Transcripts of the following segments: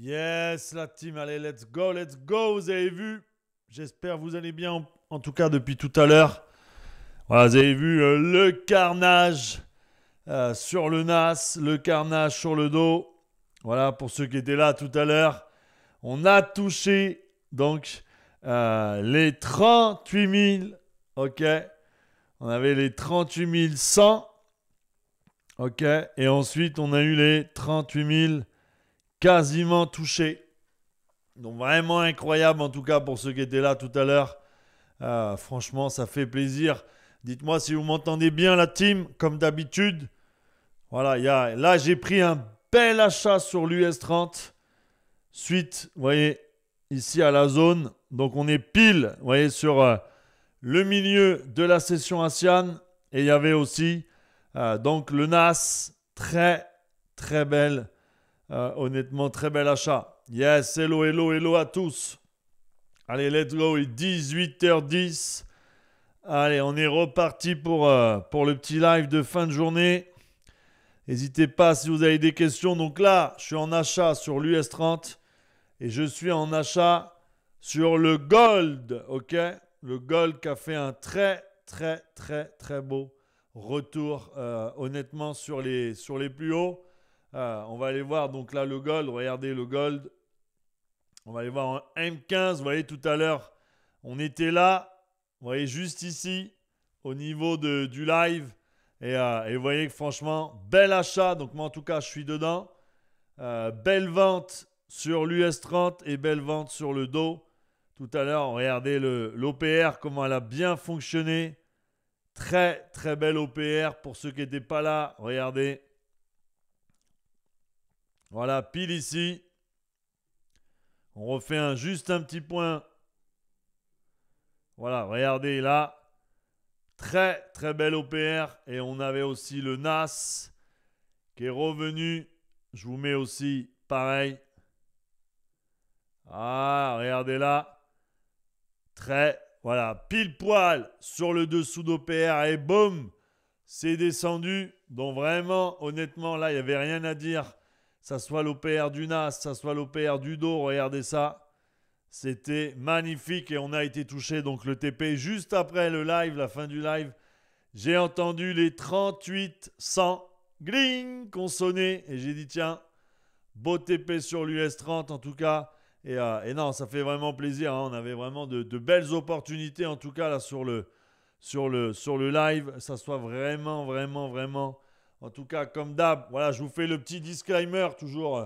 Yes, la team, allez, let's go, let's go, vous avez vu. J'espère vous allez bien, en tout cas depuis tout à l'heure. Voilà, vous avez vu euh, le carnage euh, sur le nas, le carnage sur le dos. Voilà, pour ceux qui étaient là tout à l'heure, on a touché donc euh, les 38 000. Ok, on avait les 38 100. Ok, et ensuite on a eu les 38 000 quasiment touché. Donc vraiment incroyable en tout cas pour ceux qui étaient là tout à l'heure. Euh, franchement, ça fait plaisir. Dites-moi si vous m'entendez bien la team, comme d'habitude. Voilà, y là j'ai pris un bel achat sur l'US30. Suite, vous voyez, ici à la zone. Donc on est pile, vous voyez, sur euh, le milieu de la session ASEAN. Et il y avait aussi euh, donc le NAS. Très, très belle euh, honnêtement, très bel achat. Yes, hello, hello, hello à tous. Allez, let's go, il est 18h10. Allez, on est reparti pour, euh, pour le petit live de fin de journée. N'hésitez pas si vous avez des questions. Donc là, je suis en achat sur l'US30 et je suis en achat sur le Gold, ok Le Gold qui a fait un très, très, très, très beau retour, euh, honnêtement, sur les, sur les plus hauts. Ah, on va aller voir donc là le gold. Regardez le gold. On va aller voir en M15. Vous voyez tout à l'heure, on était là. Vous voyez juste ici au niveau de, du live. Et, euh, vous voyez que franchement, bel achat. Donc moi en tout cas, je suis dedans. Euh, belle vente sur l'US30 et belle vente sur le dos. Tout à l'heure, regardez l'OPR, comment elle a bien fonctionné. Très, très belle OPR. Pour ceux qui n'étaient pas là, regardez. Voilà, pile ici. On refait un, juste un petit point. Voilà, regardez là. Très, très belle OPR. Et on avait aussi le NAS qui est revenu. Je vous mets aussi pareil. Ah, regardez là. Très, voilà, pile poil sur le dessous d'OPR et boum, c'est descendu. Donc vraiment, honnêtement, là, il n'y avait rien à dire ça soit l'OPR du NAS, ça soit l'OPR du DO, regardez ça. C'était magnifique et on a été touché. Donc le TP juste après le live, la fin du live, j'ai entendu les 3800 gling qu'on sonnait et j'ai dit tiens, beau TP sur l'US30 en tout cas. Euh, et, non, ça fait vraiment plaisir. Hein. On avait vraiment de, de, belles opportunités en tout cas là sur le, sur le, sur le live. Ça soit vraiment, vraiment, vraiment en tout cas, comme d'hab, voilà, je vous fais le petit disclaimer toujours. Euh,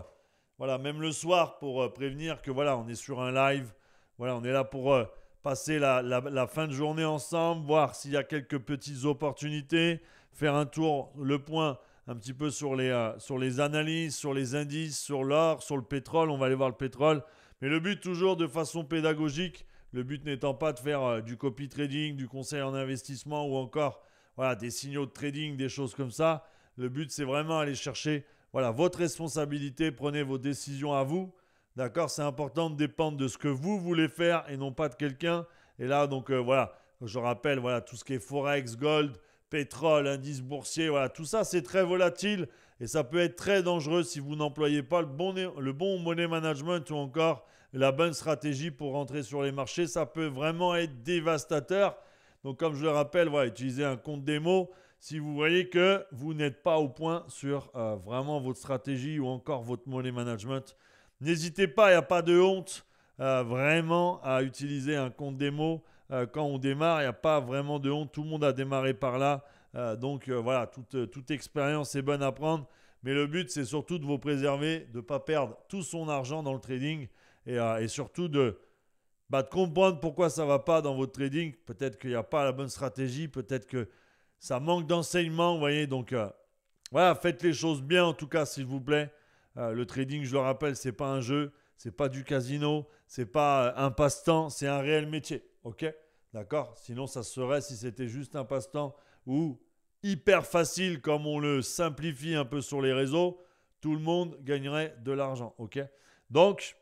voilà, même le soir pour euh, prévenir que voilà, on est sur un live. Voilà, on est là pour euh, passer la, la, fin de journée ensemble, voir s'il y a quelques petites opportunités, faire un tour, le point un petit peu sur les, sur les analyses, sur les indices, sur l'or, sur le pétrole. On va aller voir le pétrole. Mais le but toujours de façon pédagogique, le but n'étant pas de faire du copy trading, du conseil en investissement ou encore voilà, des signaux de trading, des choses comme ça. Le but, c'est vraiment aller chercher voilà, votre responsabilité, prenez vos décisions à vous. D'accord C'est important de dépendre de ce que vous voulez faire et non pas de quelqu'un. Et là, donc euh, voilà, je rappelle, voilà, tout ce qui est Forex, Gold, pétrole, indice boursier, voilà, tout ça, c'est très volatile et ça peut être très dangereux si vous n'employez pas le bon, le money management ou encore la bonne stratégie pour rentrer sur les marchés. Ça peut vraiment être dévastateur. Donc, comme je le rappelle, voilà, utilisez un compte démo, si vous voyez que vous n'êtes pas au point sur euh, vraiment votre stratégie ou encore votre money management. N'hésitez pas, il n'y a pas de honte euh, vraiment à utiliser un compte démo euh, quand on démarre. Il n'y a pas vraiment de honte, tout le monde a démarré par là. donc voilà, toute, toute expérience est bonne à prendre. Mais le but, c'est surtout de vous préserver, de ne pas perdre tout son argent dans le trading et, surtout de, bah, de comprendre pourquoi ça ne va pas dans votre trading. Peut-être qu'il n'y a pas la bonne stratégie, peut-être que ça manque d'enseignement, vous voyez. Donc euh, voilà, faites les choses bien en tout cas, s'il vous plaît. Euh, le trading, je le rappelle, ce n'est pas un jeu, Ce n'est pas du casino, Ce n'est pas euh, un passe-temps, c'est un réel métier, ok D'accord Sinon, ça serait si c'était juste un passe-temps ou hyper facile, comme on le simplifie un peu sur les réseaux, tout le monde gagnerait de l'argent, ok Donc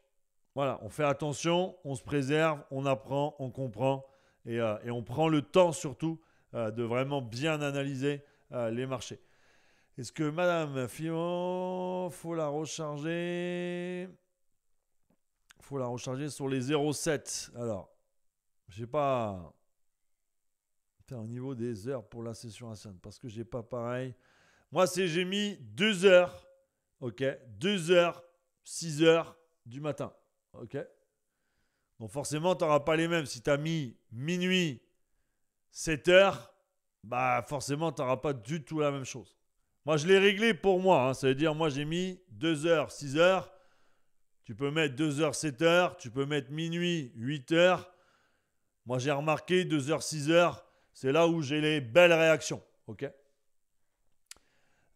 voilà, on fait attention, on se préserve, on apprend, on comprend et on prend le temps surtout euh, de vraiment bien analyser euh, les marchés. Est-ce que Madame Fillon, faut la recharger faut la recharger sur les 0,7. Alors, je j'ai pas au niveau des heures pour la session Ascend parce que j'ai pas pareil. Moi, c'est j'ai mis 2 heures, ok, 2 heures, 6 heures du matin, ok. Donc, forcément, tu n'auras pas les mêmes si tu as mis minuit, 7 heures, bah forcément, tu n'auras pas du tout la même chose. Moi, je l'ai réglé pour moi. Hein. Ça veut dire, moi, j'ai mis 2 heures, 6 heures. Tu peux mettre 2 heures, 7 heures. Tu peux mettre minuit, 8 heures. Moi, j'ai remarqué 2 heures, 6 heures. C'est là où j'ai les belles réactions. OK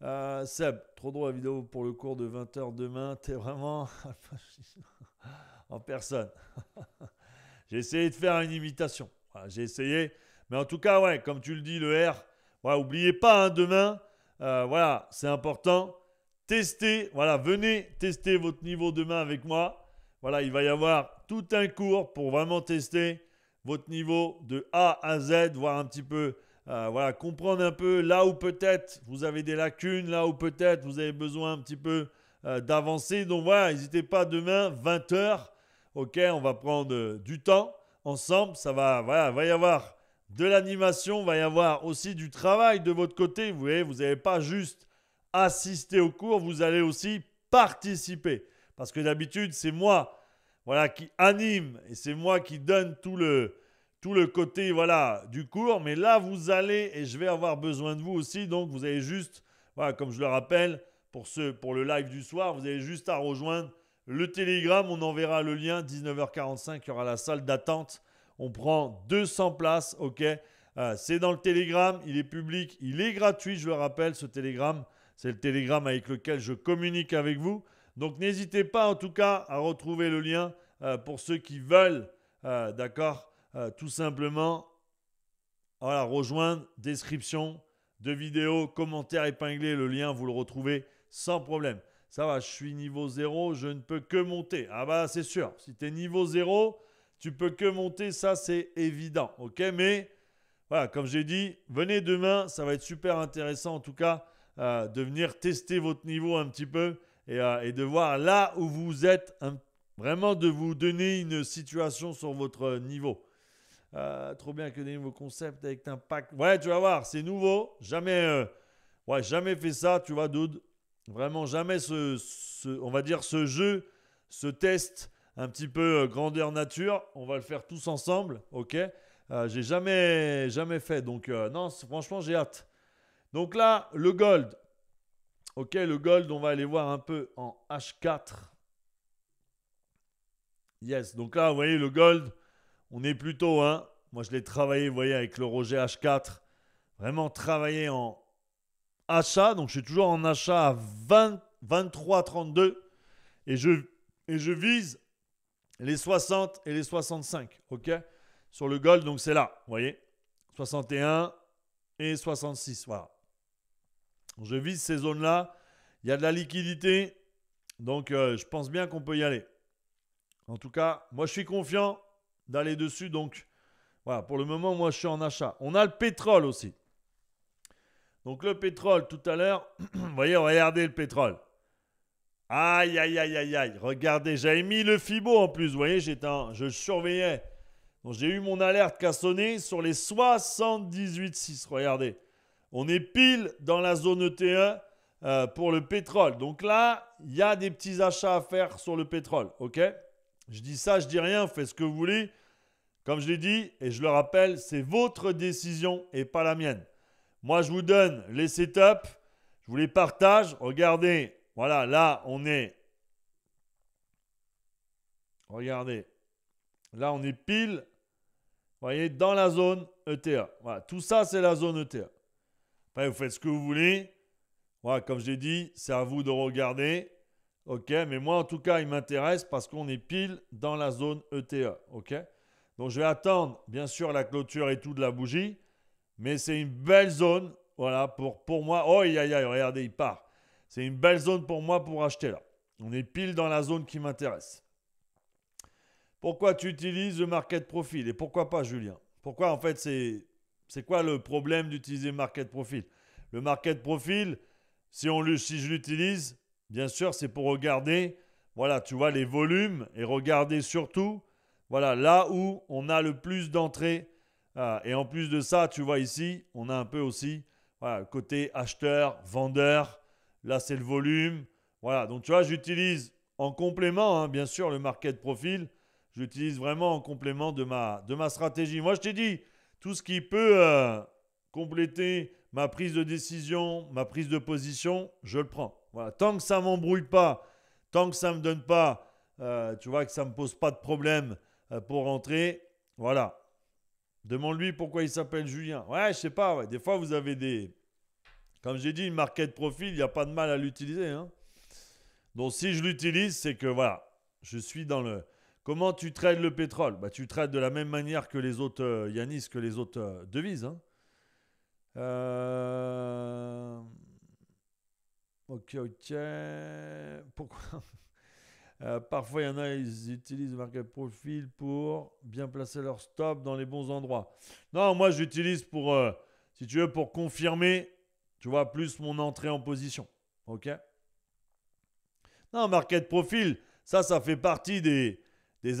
euh, Seb, trop drôle la vidéo pour le cours de 20h demain. Tu es vraiment en personne. j'ai essayé de faire une imitation. J'ai essayé. Mais en tout cas, comme tu le dis, le R, voilà, oubliez pas hein, demain. Euh, voilà, c'est important. Testez, voilà, venez tester votre niveau demain avec moi. Voilà, il va y avoir tout un cours pour vraiment tester votre niveau de A à Z, voir un petit peu, euh, voilà, comprendre un peu là où peut-être vous avez des lacunes, là où peut-être vous avez besoin un petit peu euh, d'avancer. Donc voilà, n'hésitez pas demain, 20h. Ok, on va prendre du temps ensemble. Ça va, voilà, va y avoir de l'animation, il va y avoir aussi du travail de votre côté. Vous voyez, vous n'avez pas juste assister au cours, vous allez aussi participer. Parce que d'habitude, c'est moi voilà, qui anime et c'est moi qui donne tout le, tout le côté voilà, du cours. Mais là, vous allez, et je vais avoir besoin de vous aussi, donc vous avez juste, voilà, comme je le rappelle, pour, ce, pour le live du soir, vous avez juste à rejoindre le télégramme. On enverra le lien, 19h45, il y aura la salle d'attente on prend 200 places, ok euh, C'est dans le Telegram, il est public, il est gratuit, je le rappelle, ce Telegram. C'est le Telegram avec lequel je communique avec vous. Donc n'hésitez pas en tout cas à retrouver le lien euh, pour ceux qui veulent, euh, d'accord Tout simplement, voilà, rejoindre, description de vidéo, commentaire épinglé, le lien, vous le retrouvez sans problème. Ça va, je suis niveau 0, je ne peux que monter. Ah bah c'est sûr, si tu es niveau 0, tu peux que monter, ça c'est évident. Ok, mais voilà, comme j'ai dit, venez demain, ça va être super intéressant en tout cas euh, de venir tester votre niveau un petit peu et, euh, de voir là où vous êtes, vraiment de vous donner une situation sur votre niveau. Euh, trop bien que des nouveaux concepts avec un pack. Ouais, tu vas voir, c'est nouveau. Jamais, ouais, jamais fait ça, tu vois, dude. Vraiment, jamais ce, on va dire, ce jeu, ce test un petit peu euh, grandeur nature. On va le faire tous ensemble, ok euh, J'ai jamais, jamais fait, donc euh, non, franchement, j'ai hâte. Donc là, le gold. Ok, le gold, on va aller voir un peu en H4. Yes, donc là, vous voyez, le gold, on est plutôt, hein, moi je l'ai travaillé, voyez, avec le Roger H4, vraiment travaillé en achat, donc je suis toujours en achat à 32, et je, et je vise les 60 et les 65, ok Sur le gold, donc c'est là, vous voyez 61 et 66, voilà. Je vise ces zones-là. Il y a de la liquidité, donc euh, je pense bien qu'on peut y aller. En tout cas, moi je suis confiant d'aller dessus, donc voilà, pour le moment, moi je suis en achat. On a le pétrole aussi. Donc le pétrole, tout à l'heure, vous voyez, regardez le pétrole. Aïe, aïe, aïe, aïe, aïe. Regardez, j'avais mis le fibo en plus. Vous voyez, j'étais je surveillais. Donc j'ai eu mon alerte cassonnée sur les 78,6. Regardez. On est pile dans la zone ET1 euh, pour le pétrole. Donc là, il y a des petits achats à faire sur le pétrole. OK Je dis ça, je dis rien. Faites ce que vous voulez. Comme je l'ai dit, et je le rappelle, c'est votre décision et pas la mienne. Moi, je vous donne les setups. Je vous les partage. Regardez, voilà, là, on est. Regardez. Là, on est pile, vous voyez, dans la zone ETA. Voilà, tout ça, c'est la zone ETA. Après, vous faites ce que vous voulez. Voilà, comme j'ai dit, c'est à vous de regarder. OK, mais moi, en tout cas, il m'intéresse parce qu'on est pile dans la zone ETA. OK Donc, je vais attendre, bien sûr, la clôture et tout de la bougie. Mais c'est une belle zone. Voilà, pour, pour moi. Oh, aïe, aïe, regardez, il part. C'est une belle zone pour moi pour acheter là. On est pile dans la zone qui m'intéresse. Pourquoi tu utilises le market profil Et pourquoi pas, Julien Pourquoi en fait, c'est quoi le problème d'utiliser market profil Le market profil, si, on, je l'utilise, bien sûr, c'est pour regarder, voilà, tu vois, les volumes et regarder surtout, voilà, là où on a le plus d'entrées. Ah, et en plus de ça, tu vois ici, on a un peu aussi, côté acheteur, vendeur, Là, c'est le volume. Voilà, donc tu vois, j'utilise en complément, hein, bien sûr, le market profil. J'utilise vraiment en complément de ma, stratégie. Moi, je t'ai dit, tout ce qui peut euh, compléter ma prise de décision, ma prise de position, je le prends. Voilà, tant que ça ne m'embrouille pas, tant que ça ne me donne pas, euh, tu vois, que ça ne me pose pas de problème euh, pour rentrer, voilà. Demande-lui pourquoi il s'appelle Julien. Ouais, je sais pas, des fois vous avez des, comme j'ai dit, une market profil, il n'y a pas de mal à l'utiliser. Hein. Donc si je l'utilise, c'est que voilà, je suis dans le... Comment tu trades le pétrole bah, Tu trades de la même manière que les autres, euh, Yanis, que les autres euh, devises. Hein. Euh, ok, ok. Pourquoi parfois, il y en a, ils utilisent le market profil pour bien placer leur stop dans les bons endroits. Non, moi, j'utilise pour, si tu veux, pour confirmer tu vois, plus mon entrée en position. OK Non, market profil, ça, ça fait partie des,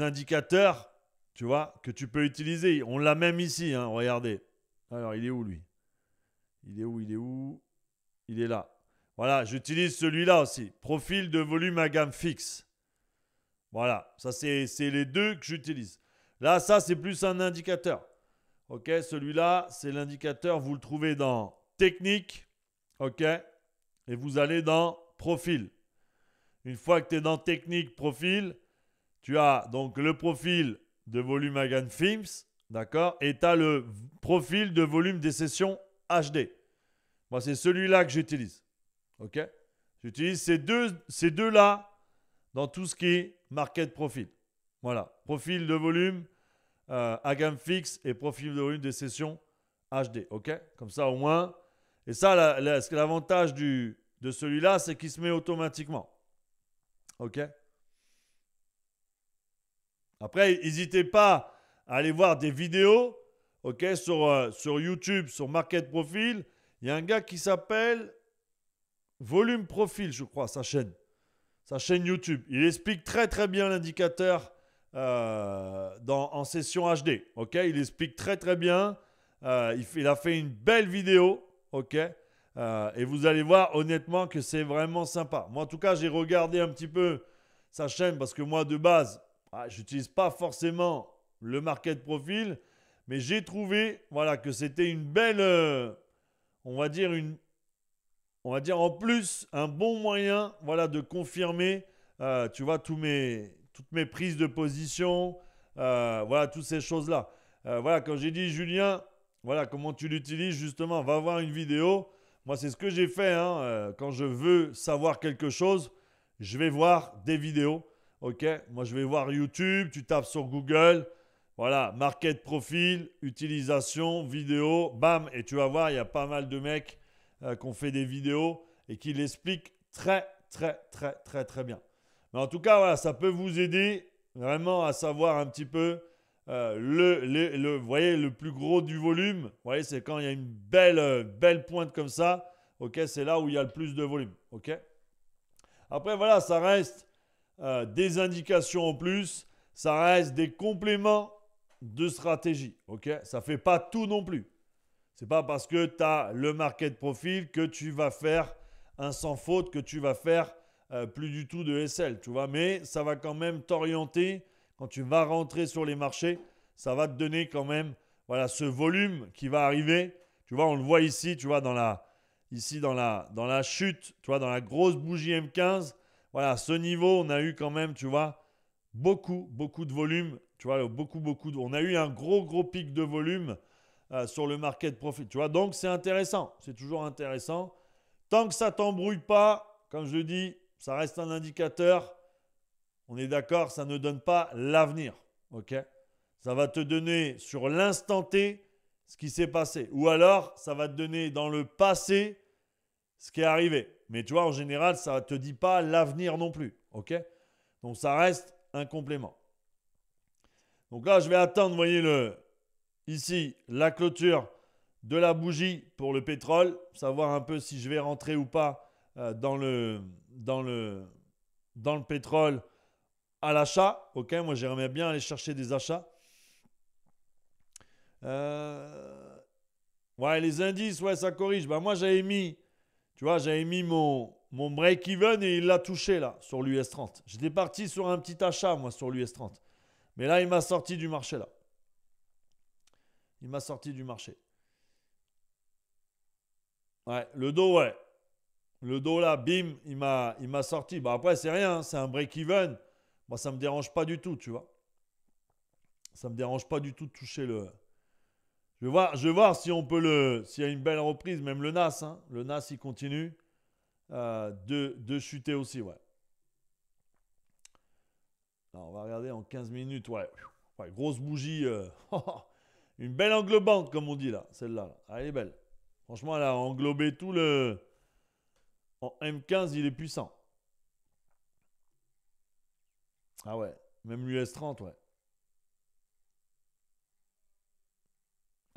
indicateurs, tu vois, que tu peux utiliser. On l'a même ici, hein, regardez. Alors, il est où, lui Il est où Il est où Il est là. Voilà, j'utilise celui-là aussi. Profil de volume à gamme fixe. Voilà, ça c'est les deux que j'utilise. Là, ça c'est plus un indicateur. Ok, celui-là, c'est l'indicateur, vous le trouvez dans technique, OK Et vous allez dans Profil. Une fois que tu es dans Technique, Profil, tu as donc le profil de volume à gamme films, d'accord Et tu as le profil de volume des sessions HD. Moi, c'est celui-là que j'utilise. OK J'utilise ces deux, là dans tout ce qui est market profil. Voilà, profil de volume à euh, gamme fixe et profil de volume des sessions HD. OK Comme ça, au moins, et ça, l'avantage de celui-là, c'est qu'il se met automatiquement. OK Après, n'hésitez pas à aller voir des vidéos OK sur, euh, YouTube, sur Market Profile. Il y a un gars qui s'appelle Volume Profile, je crois, sa chaîne. Sa chaîne YouTube. Il explique très très bien l'indicateur euh, en session HD. OK Il explique très très bien. Euh, il a fait une belle vidéo ok euh, Et vous allez voir honnêtement que c'est vraiment sympa. Moi, en tout cas, j'ai regardé un petit peu sa chaîne parce que moi, de base, je ah, j'utilise pas forcément le market profil, mais j'ai trouvé, voilà, que c'était une belle, euh, on va dire une, on va dire en plus un bon moyen, voilà, de confirmer, euh, tu vois, tous mes, toutes mes prises de position, voilà, toutes ces choses là. voilà, quand j'ai dit Julien, voilà comment tu l'utilises justement. Va voir une vidéo. Moi, c'est ce que j'ai fait. Hein. Euh, quand je veux savoir quelque chose, je vais voir des vidéos. OK Moi, je vais voir YouTube. Tu tapes sur Google. Voilà, market profile, utilisation, vidéo. Bam Et tu vas voir, il y a pas mal de mecs euh, qui ont fait des vidéos et qui l'expliquent très, très, très, très, très bien. Mais en tout cas, voilà, ça peut vous aider vraiment à savoir un petit peu euh, le, voyez, le plus gros du volume, voyez, c'est quand il y a une euh, belle, pointe comme ça. Ok, c'est là où il y a le plus de volume. Ok. Après, voilà, ça reste euh, des indications en plus. Ça reste des compléments de stratégie. Ok. Ça fait pas tout non plus. n'est pas parce que tu as le market profil que tu vas faire un sans faute, que tu vas faire plus du tout de SL. Tu vois, mais ça va quand même t'orienter quand tu vas rentrer sur les marchés, ça va te donner quand même voilà, ce volume qui va arriver. Tu vois, on le voit ici, tu vois, dans la, ici dans la, chute, tu vois, dans la grosse bougie M15. Voilà, ce niveau, on a eu quand même, tu vois, beaucoup, beaucoup de volume. Tu vois, beaucoup, beaucoup On a eu un gros, gros pic de volume euh, sur le market profit. Tu vois, donc c'est intéressant. C'est toujours intéressant. Tant que ça ne t'embrouille pas, comme je dis, ça reste un indicateur. On est d'accord, ça ne donne pas l'avenir. OK Ça va te donner sur l'instant T ce qui s'est passé. Ou alors, ça va te donner dans le passé ce qui est arrivé. Mais tu vois, en général, ça ne te dit pas l'avenir non plus. OK Donc, ça reste un complément. Donc là, je vais attendre, vous voyez, le, ici, la clôture de la bougie pour le pétrole, savoir un peu si je vais rentrer ou pas euh, dans, dans le pétrole à l'achat. Ok, moi j'aimerais bien aller chercher des achats. Euh, ouais, les indices, ouais, ça corrige. Bah, moi j'avais mis, tu vois, j'avais mis mon, mon break-even et il l'a touché là sur l'US30. J'étais parti sur un petit achat moi sur l'US30. Mais là, il m'a sorti du marché là. Il m'a sorti du marché. Ouais, le dos, ouais. Le dos là, bim, il m'a sorti. Bah après, c'est rien, hein, c'est un break-even moi ça me dérange pas du tout, tu vois. Ça ne me dérange pas du tout de toucher le. Je vais voir, je voir si on peut le, s'il y a une belle reprise, même le Nas, hein. le Nas il continue euh, de, chuter aussi, ouais. on va regarder en 15 minutes, ouais. ouais grosse bougie, euh, une belle englobante comme on dit là, celle Là. Ah, elle est belle. Franchement, elle a englobé tout le. En M15, il est puissant. Ah ouais, même l'US30, ouais.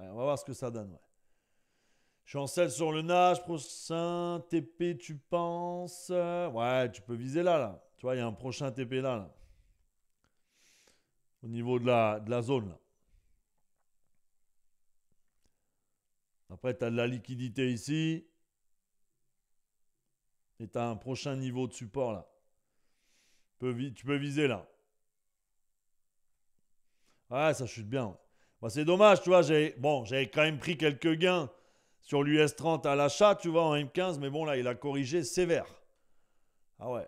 On va voir ce que ça donne, ouais. Chancel sur le nage, prochain TP, tu penses euh, Ouais, tu peux viser là, là. Tu vois, il y a un prochain TP là, là. Au niveau de la, de la zone, là. Après, tu as de la liquidité ici. Et tu as un prochain niveau de support, là tu peux viser là. Ouais, ça chute bien. Bah, c'est dommage, tu vois. J'ai, bon, j'avais quand même pris quelques gains sur l'US30 à l'achat, tu vois, en M15, mais bon, là, il a corrigé sévère. Ah ouais.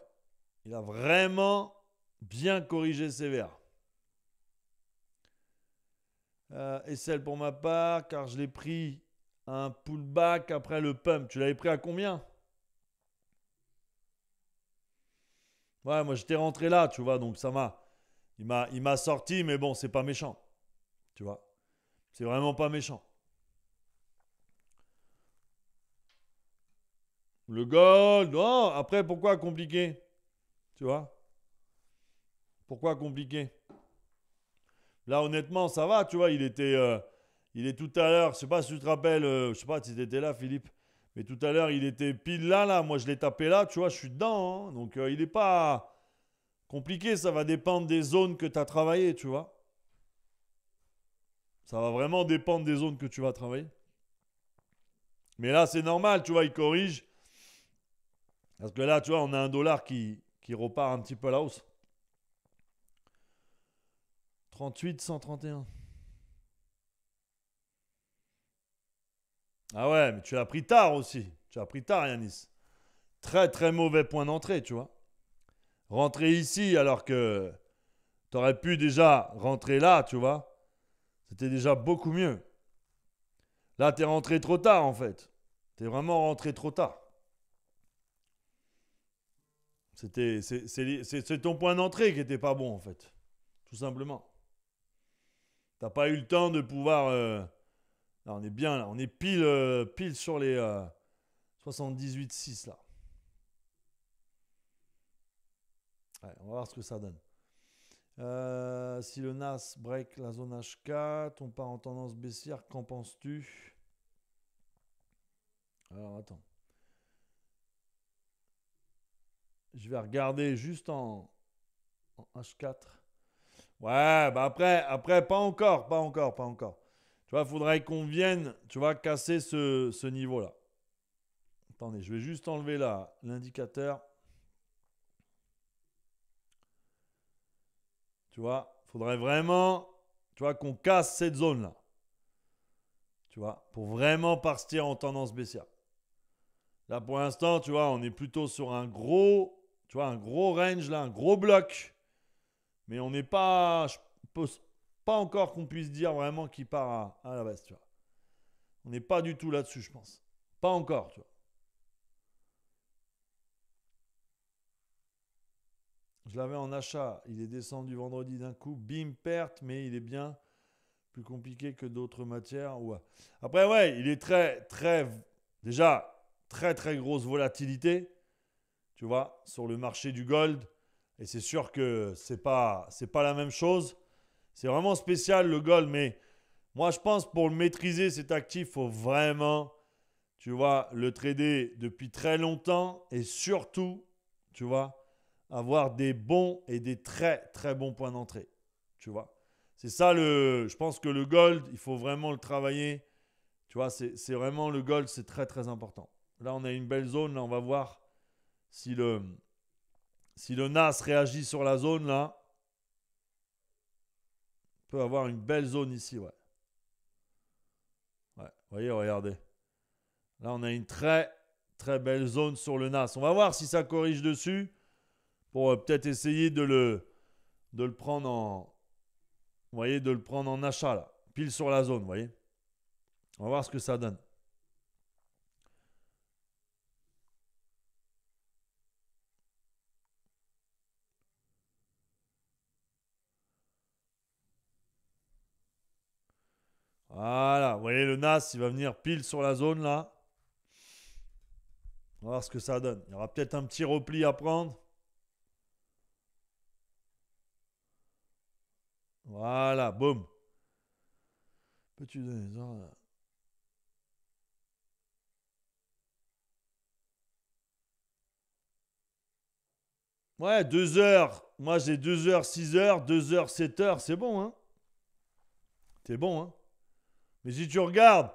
Il a vraiment bien corrigé sévère. Euh, et celle pour ma part, car je l'ai pris un pullback après le pump. Tu l'avais pris à combien Ouais, moi j'étais rentré là, tu vois, donc ça m'a. Il m'a, il m'a sorti, mais bon, c'est pas méchant. Tu vois C'est vraiment pas méchant. Le gold, non, après, pourquoi compliquer Tu vois Pourquoi compliquer Là, honnêtement, ça va, tu vois, il était. Euh, il est tout à l'heure, je sais pas si tu te rappelles, euh, je sais pas si tu étais là, Philippe. Et tout à l'heure, il était pile là, là. Moi, je l'ai tapé là, tu vois, je suis dedans. Hein. Donc, euh, il n'est pas compliqué. Ça va dépendre des zones que tu as travaillées, tu vois. Ça va vraiment dépendre des zones que tu vas travailler. Mais là, c'est normal, tu vois, il corrige. Parce que là, tu vois, on a un dollar qui, qui repart un petit peu à la hausse. 38, 131. Ah ouais, mais tu as pris tard aussi. Tu as pris tard, Yanis. Très, très mauvais point d'entrée, tu vois. Rentrer ici alors que tu aurais pu déjà rentrer là, tu vois. C'était déjà beaucoup mieux. Là, tu es rentré trop tard, en fait. Tu es vraiment rentré trop tard. C'était, c'est ton point d'entrée qui n'était pas bon, en fait. Tout simplement. Tu pas eu le temps de pouvoir... Euh, Là, on est bien, là. On est pile, euh, pile sur les 78,6 euh, là. on va voir ce que ça donne. Euh, si le NAS break la zone H4, on part en tendance baissière, qu'en penses-tu Alors attends. Je vais regarder juste en, en H4. Ouais, bah après, après, pas encore, pas encore, pas encore. Tu vois, il faudrait qu'on vienne, tu vois, casser ce, niveau-là. Attendez, je vais juste enlever là l'indicateur. Tu vois, il faudrait vraiment, tu vois, qu'on casse cette zone-là. Tu vois, pour vraiment partir en tendance baissière. Là, pour l'instant, tu vois, on est plutôt sur un gros, tu vois, un gros range, là, un gros bloc. Mais on n'est pas, je, pas encore qu'on puisse dire vraiment qu'il part à, la baisse. tu vois. On n'est pas du tout là-dessus, je pense. Pas encore, tu vois. Je l'avais en achat, il est descendu vendredi d'un coup, bim, perte, mais il est bien plus compliqué que d'autres matières. Après, ouais, il est très, très, déjà, très, très grosse volatilité, tu vois, sur le marché du gold. Et c'est sûr que c'est pas, c'est pas la même chose. C'est vraiment spécial le gold. mais moi je pense pour maîtriser cet actif, il faut vraiment, tu vois, le trader depuis très longtemps et surtout, tu vois, avoir des bons et des très très bons points d'entrée. Tu vois. C'est ça le. Je pense que le gold, il faut vraiment le travailler. Tu vois, c'est vraiment le gold, c'est très très important. Là, on a une belle zone. Là, on va voir si le, si le NAS réagit sur la zone là peut avoir une belle zone ici, ouais. Ouais, voyez, regardez. Là, on a une très, très belle zone sur le NAS. On va voir si ça corrige dessus pour euh, peut-être essayer de le, de le prendre en... Vous voyez, de le prendre en achat, là. Pile sur la zone, vous voyez. On va voir ce que ça donne. le Nas, il va venir pile sur la zone là. On va voir ce que ça donne. Il y aura peut-être un petit repli à prendre. Voilà, boum. Peux-tu donner Ouais, deux heures. Moi, j'ai deux heures, six heures, Deux heures, sept heures. C'est bon, hein C'est bon, hein mais si tu regardes,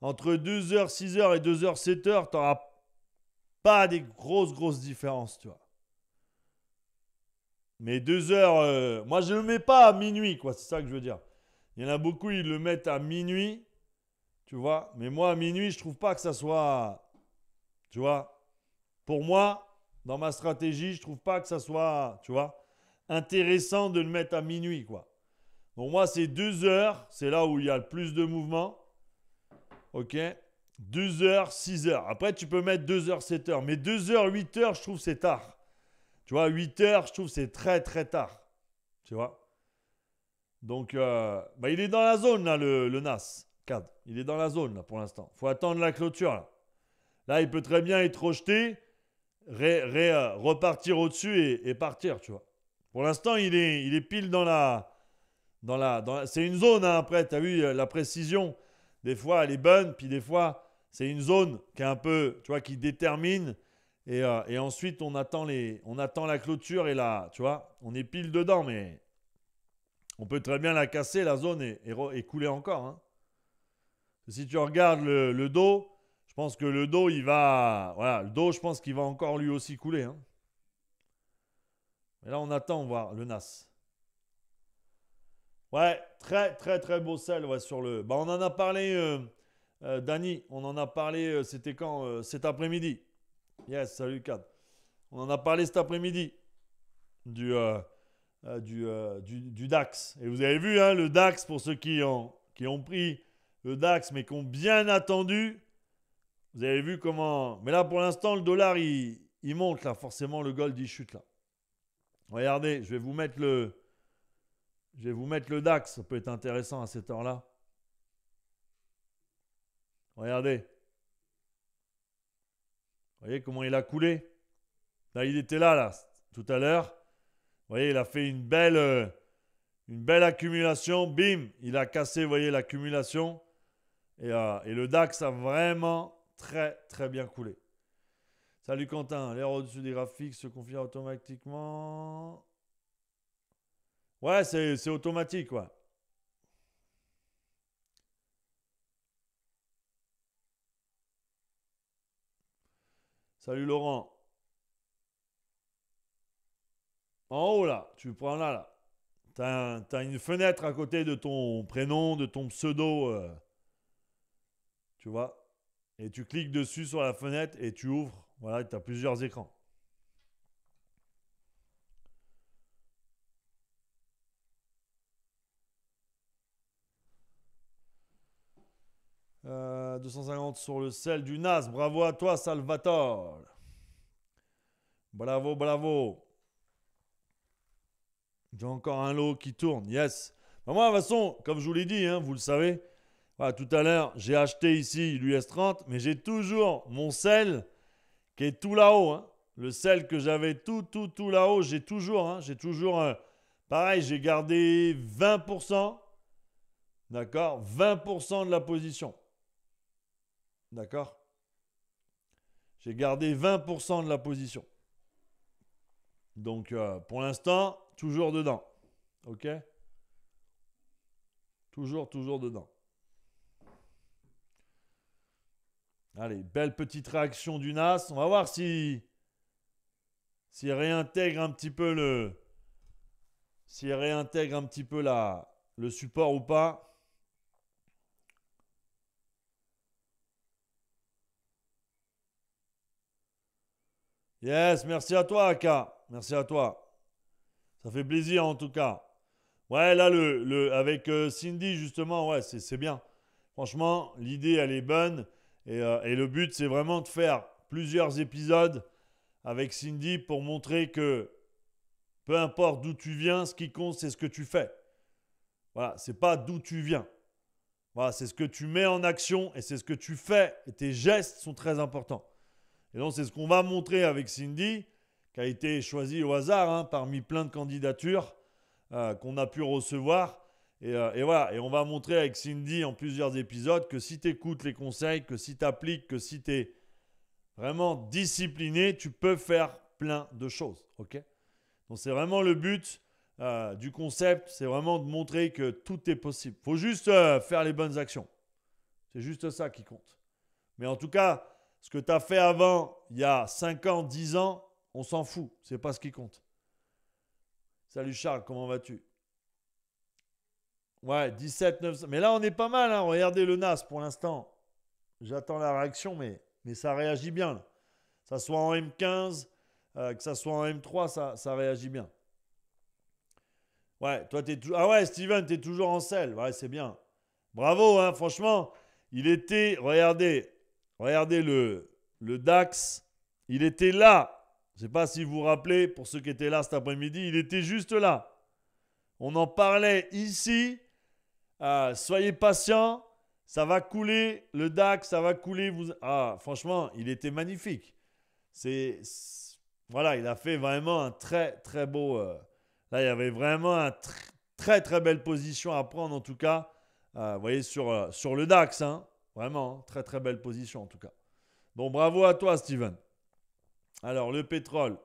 entre 2h, 6h et 2h, 7h, tu n'auras pas des grosses, grosses différences, tu vois. Mais 2h, euh, moi je ne le mets pas à minuit, quoi, c'est ça que je veux dire. Il y en a beaucoup, ils le mettent à minuit, tu vois. Mais moi, à minuit, je trouve pas que ça soit. Tu vois Pour moi, dans ma stratégie, je trouve pas que ça soit, tu vois, intéressant de le mettre à minuit, quoi. Donc moi, c'est 2 heures, c'est là où il y a le plus de mouvement. Ok 2 heures, 6 heures. Après, tu peux mettre 2 heures, 7 heures. Mais 2 heures, 8 heures, je trouve c'est tard. Tu vois, 8 heures, je trouve c'est très très tard. Tu vois Donc, euh, bah, il est dans la zone là, le, NAS. cad. Il est dans la zone là pour l'instant. Il faut attendre la clôture là. Là, il peut très bien être rejeté, euh, repartir au-dessus et, et, partir, tu vois. Pour l'instant, il est, il est pile dans la, c'est une zone, hein, après, tu as vu euh, la précision. Des fois, elle est bonne, puis des fois, c'est une zone qui est un peu, tu vois, qui détermine. Et, euh, ensuite, on attend, les, on attend la clôture et là, tu vois, on est pile dedans, mais on peut très bien la casser, la zone, est coulée encore. Hein. Si tu regardes le, dos, je pense que le dos, il va. Voilà, le dos, je pense qu'il va encore lui aussi couler. Hein. Mais là, on attend voir le NAS. Ouais, très, très, très beau sel sur le. Bah, on en a parlé, euh, euh, Dani, on en a parlé, euh, c'était quand euh, Cet après-midi. Yes, salut, 4. On en a parlé cet après-midi du, du, DAX. Et vous avez vu, hein, le DAX, pour ceux qui ont, qui ont pris le DAX, mais qui ont bien attendu, vous avez vu comment. Mais là, pour l'instant, le dollar, il, monte, là. Forcément, le gold, il chute, là. Regardez, je vais vous mettre le, je vais vous mettre le DAX, ça peut être intéressant à cette heure-là. Regardez. Vous voyez comment il a coulé Là, il était là, là, tout à l'heure. Vous voyez, il a fait une belle, euh, une belle accumulation. Bim Il a cassé, vous voyez, l'accumulation. Et, euh, et, le DAX a vraiment très, très bien coulé. Salut Quentin, l'air au-dessus des graphiques se confirme automatiquement. Ouais, c'est automatique, quoi. Salut Laurent. En haut là, tu prends là là. T'as as une fenêtre à côté de ton prénom, de ton pseudo. Euh, tu vois Et tu cliques dessus sur la fenêtre et tu ouvres. Voilà, tu as plusieurs écrans. 250 euh, sur le sel du NAS. Bravo à toi, Salvatore. Bravo, bravo. J'ai encore un lot qui tourne. Yes. Bah, moi, de toute façon, comme je vous l'ai dit, hein, vous le savez, tout à l'heure, j'ai acheté ici l'US30, mais j'ai toujours mon sel qui est tout là-haut. Hein. Le sel que j'avais tout, tout, tout là-haut, j'ai toujours. Hein, j'ai toujours. Euh, pareil, j'ai gardé 20%. D'accord 20% de la position. D'accord J'ai gardé 20% de la position. Donc euh, pour l'instant, toujours dedans. OK Toujours, toujours dedans. Allez, belle petite réaction du NAS. On va voir si s'il réintègre un petit peu le s'il réintègre un petit peu le support ou pas. Yes, merci à toi, Aka. Merci à toi. Ça fait plaisir en tout cas. Ouais, là, le, avec euh, Cindy, justement, ouais, c'est bien. Franchement, l'idée, elle est bonne. Et, euh, et le but, c'est vraiment de faire plusieurs épisodes avec Cindy pour montrer que peu importe d'où tu viens, ce qui compte, c'est ce que tu fais. Voilà, c'est pas d'où tu viens. Voilà, c'est ce que tu mets en action et c'est ce que tu fais. Et tes gestes sont très importants. Et donc, c'est ce qu'on va montrer avec Cindy, qui a été choisie au hasard hein, parmi plein de candidatures euh, qu'on a pu recevoir. Euh, et, voilà, et on va montrer avec Cindy en plusieurs épisodes que si tu écoutes les conseils, que si tu appliques, que si tu es vraiment discipliné, tu peux faire plein de choses. ok Donc, c'est vraiment le but. Euh, du concept, c'est vraiment de montrer que tout est possible. Il faut juste faire les bonnes actions. C'est juste ça qui compte. Mais en tout cas, ce que tu as fait avant, il y a 5 ans, 10 ans, on s'en fout. C'est pas ce qui compte. Salut Charles, comment vas-tu Ouais, 17, 900. Mais là, on est pas mal. Hein. Regardez le NAS pour l'instant. J'attends la réaction, mais, mais ça réagit bien. Là. Ça soit en M15, euh, que ça soit en M3, ça, ça réagit bien. Ouais, toi, tu es toujours. Ah ouais, Steven, tu es toujours en selle. Ouais, c'est bien. Bravo, hein, franchement. Il était, regardez, Regardez le, DAX, il était là. Je ne sais pas si vous vous rappelez, pour ceux qui étaient là cet après-midi, il était juste là. On en parlait ici. Euh, soyez patients, ça va couler, le DAX, ça va couler. Vous... Ah, franchement, il était magnifique. C'est voilà, il a fait vraiment un très très beau. Euh, là, il y avait vraiment une très très belle position à prendre en tout cas. Euh, vous voyez sur, sur le DAX. Hein. Vraiment, hein. très très belle position en tout cas. Bon, bravo à toi, Steven. Alors, le pétrole.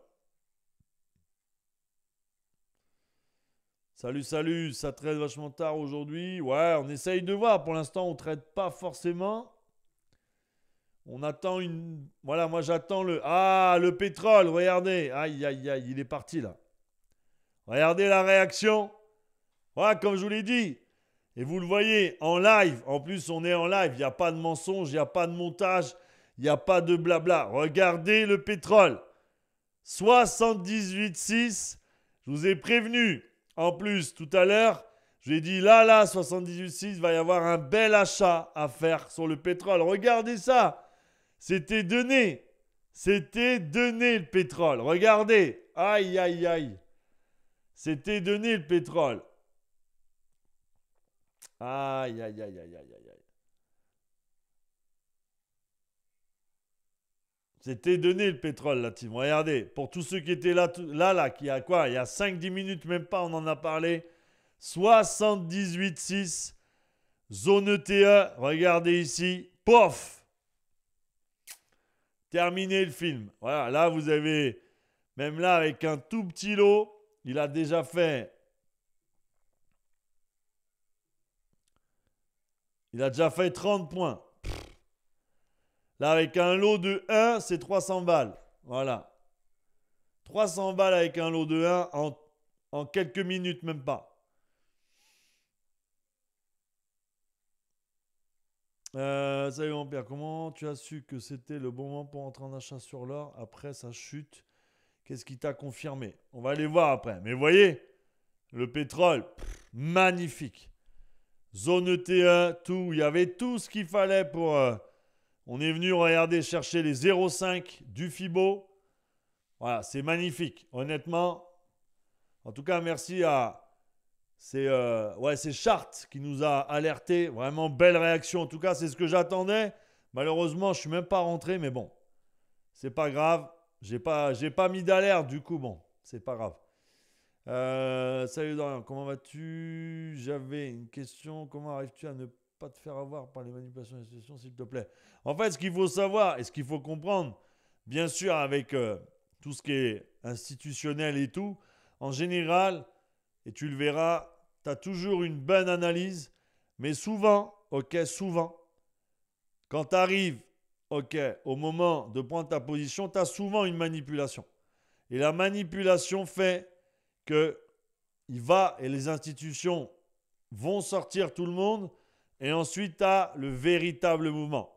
Salut, salut, ça traite vachement tard aujourd'hui. Ouais, on essaye de voir. Pour l'instant, on ne traite pas forcément. On attend une. Voilà, moi j'attends le. Ah, le pétrole, regardez. Aïe, aïe, aïe, il est parti là. Regardez la réaction. Voilà, comme je vous l'ai dit, et vous le voyez en live, en plus on est en live, il n'y a pas de mensonge, il n'y a pas de montage, il n'y a pas de blabla. Regardez le pétrole. 78,6. Je vous ai prévenu en plus tout à l'heure. J'ai dit là, là, 78,6, va y avoir un bel achat à faire sur le pétrole. Regardez ça. C'était donné. C'était donné le pétrole. Regardez. Aïe, aïe, aïe. C'était donné le pétrole. Aïe, aïe, aïe, aïe, aïe, aïe. C'était donné le pétrole, la team. Regardez, pour tous ceux qui étaient là, là, là, qui a quoi Il y a 5-10 minutes, même pas, on en a parlé. 78,6. Zone e T1 e, regardez ici. Pof Terminé le film. Voilà, là, vous avez, même là, avec un tout petit lot, il a déjà fait Il a déjà fait 30 points. Là, avec un lot de 1, c'est 300 balles. Voilà. 300 balles avec un lot de 1 en, quelques minutes, même pas. Euh, salut mon père, comment tu as su que c'était le bon moment pour entrer en achat sur l'or après sa chute Qu'est-ce qui t'a confirmé On va aller voir après. Mais voyez, le pétrole, magnifique zone T1, tout. Il y avait tout ce qu'il fallait pour. Euh, on est venu regarder, chercher les 0,5 du FIBO. Voilà, c'est magnifique. Honnêtement, en tout cas, merci à. C'est euh, ouais, Chart qui nous a alerté. Vraiment belle réaction. En tout cas, c'est ce que j'attendais. Malheureusement, je suis même pas rentré, mais bon, c'est pas grave. J'ai pas, j'ai pas mis d'alerte. Du coup, bon, c'est pas grave. Euh, salut Dorian, comment vas-tu J'avais une question. Comment arrives-tu à ne pas te faire avoir par les manipulations institutionnelles, s'il te plaît En fait, ce qu'il faut savoir et ce qu'il faut comprendre, bien sûr, avec euh, tout ce qui est institutionnel et tout, en général, et tu le verras, tu as toujours une bonne analyse, mais souvent, ok, souvent, quand tu arrives, ok, au moment de prendre ta position, tu as souvent une manipulation. Et la manipulation fait que il va et les institutions vont sortir tout le monde et ensuite tu as le véritable mouvement.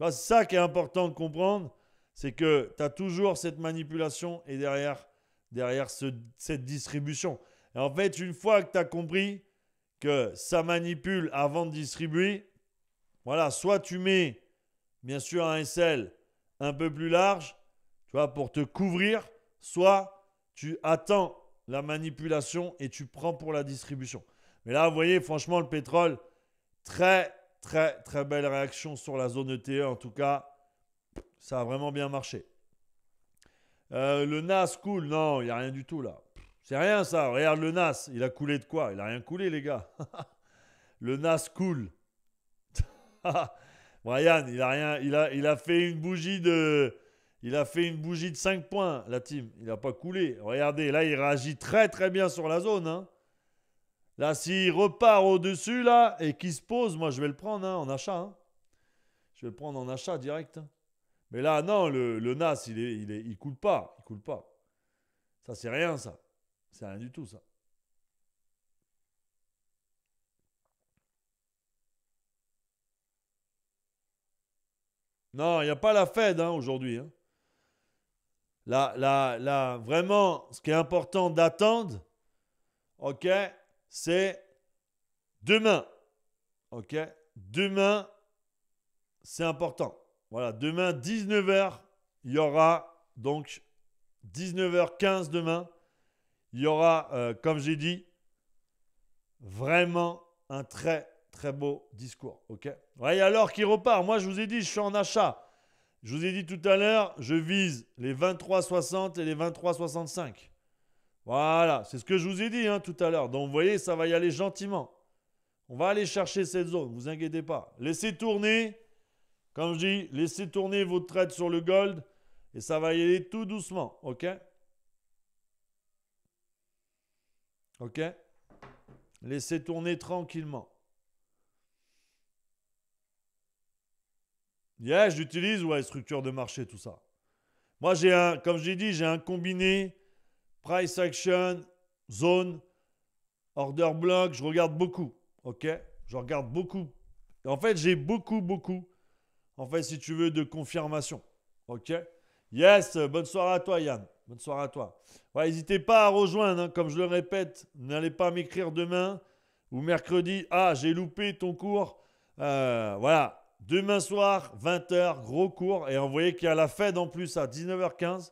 C'est ça qui est important de comprendre, c'est que tu as toujours cette manipulation et derrière, derrière cette distribution. Et en fait, une fois que tu as compris que ça manipule avant de distribuer, voilà, soit tu mets bien sûr un SL un peu plus large, tu vois, pour te couvrir, soit tu attends la manipulation et tu prends pour la distribution. Mais là, vous voyez, franchement, le pétrole, très, très, très belle réaction sur la zone ETE. E, en tout cas, ça a vraiment bien marché. Euh, le NAS coule. Non, il n'y a rien du tout là. C'est rien ça. Regarde le NAS. Il a coulé de quoi Il n'a rien coulé, les gars. le NAS coule. Brian, il a rien. Il a, il a fait une bougie de. Il a fait une bougie de 5 points, la team. Il n'a pas coulé. Regardez, là, il réagit très très bien sur la zone. Hein. Là, s'il repart au-dessus, là, et qu'il se pose, moi, je vais le prendre hein, en achat. Hein. Je vais le prendre en achat direct. Mais là, non, le, Nas, il, est, il, il coule pas. Il coule pas. Ça, c'est rien, ça. C'est rien du tout, ça. Non, il n'y a pas la Fed aujourd'hui. Là, là, là, vraiment, ce qui est important d'attendre, ok, c'est demain. Ok, demain, c'est important. Voilà, demain, 19h, il y aura donc 19h15 demain, il y aura, euh, comme j'ai dit, vraiment un très, très beau discours. Ok, ouais, alors qui repart. Moi, je vous ai dit, je suis en achat. Je vous ai dit tout à l'heure, je vise les 23,60 et les 23,65. Voilà, c'est ce que je vous ai dit hein, tout à l'heure. Donc vous voyez, ça va y aller gentiment. On va aller chercher cette zone, vous inquiétez pas. Laissez tourner, comme je dis, laissez tourner votre trade sur le gold et ça va y aller tout doucement, ok Ok Laissez tourner tranquillement. Yeah, j'utilise ouais, structure de marché, tout ça. Moi, j'ai un, comme j'ai dit, j'ai un combiné, price action, zone, order block, je regarde beaucoup. Ok Je regarde beaucoup. en fait, j'ai beaucoup, beaucoup, en fait, si tu veux, de confirmation. Ok Yes, bonne soirée à toi, Yann. Bonne soirée à toi. n'hésitez pas à rejoindre, hein, comme je le répète, n'allez pas m'écrire demain ou mercredi. Ah, j'ai loupé ton cours. Euh, voilà, Demain soir, 20h, gros cours. Et voyez qu'il y a la Fed en plus à 19h15.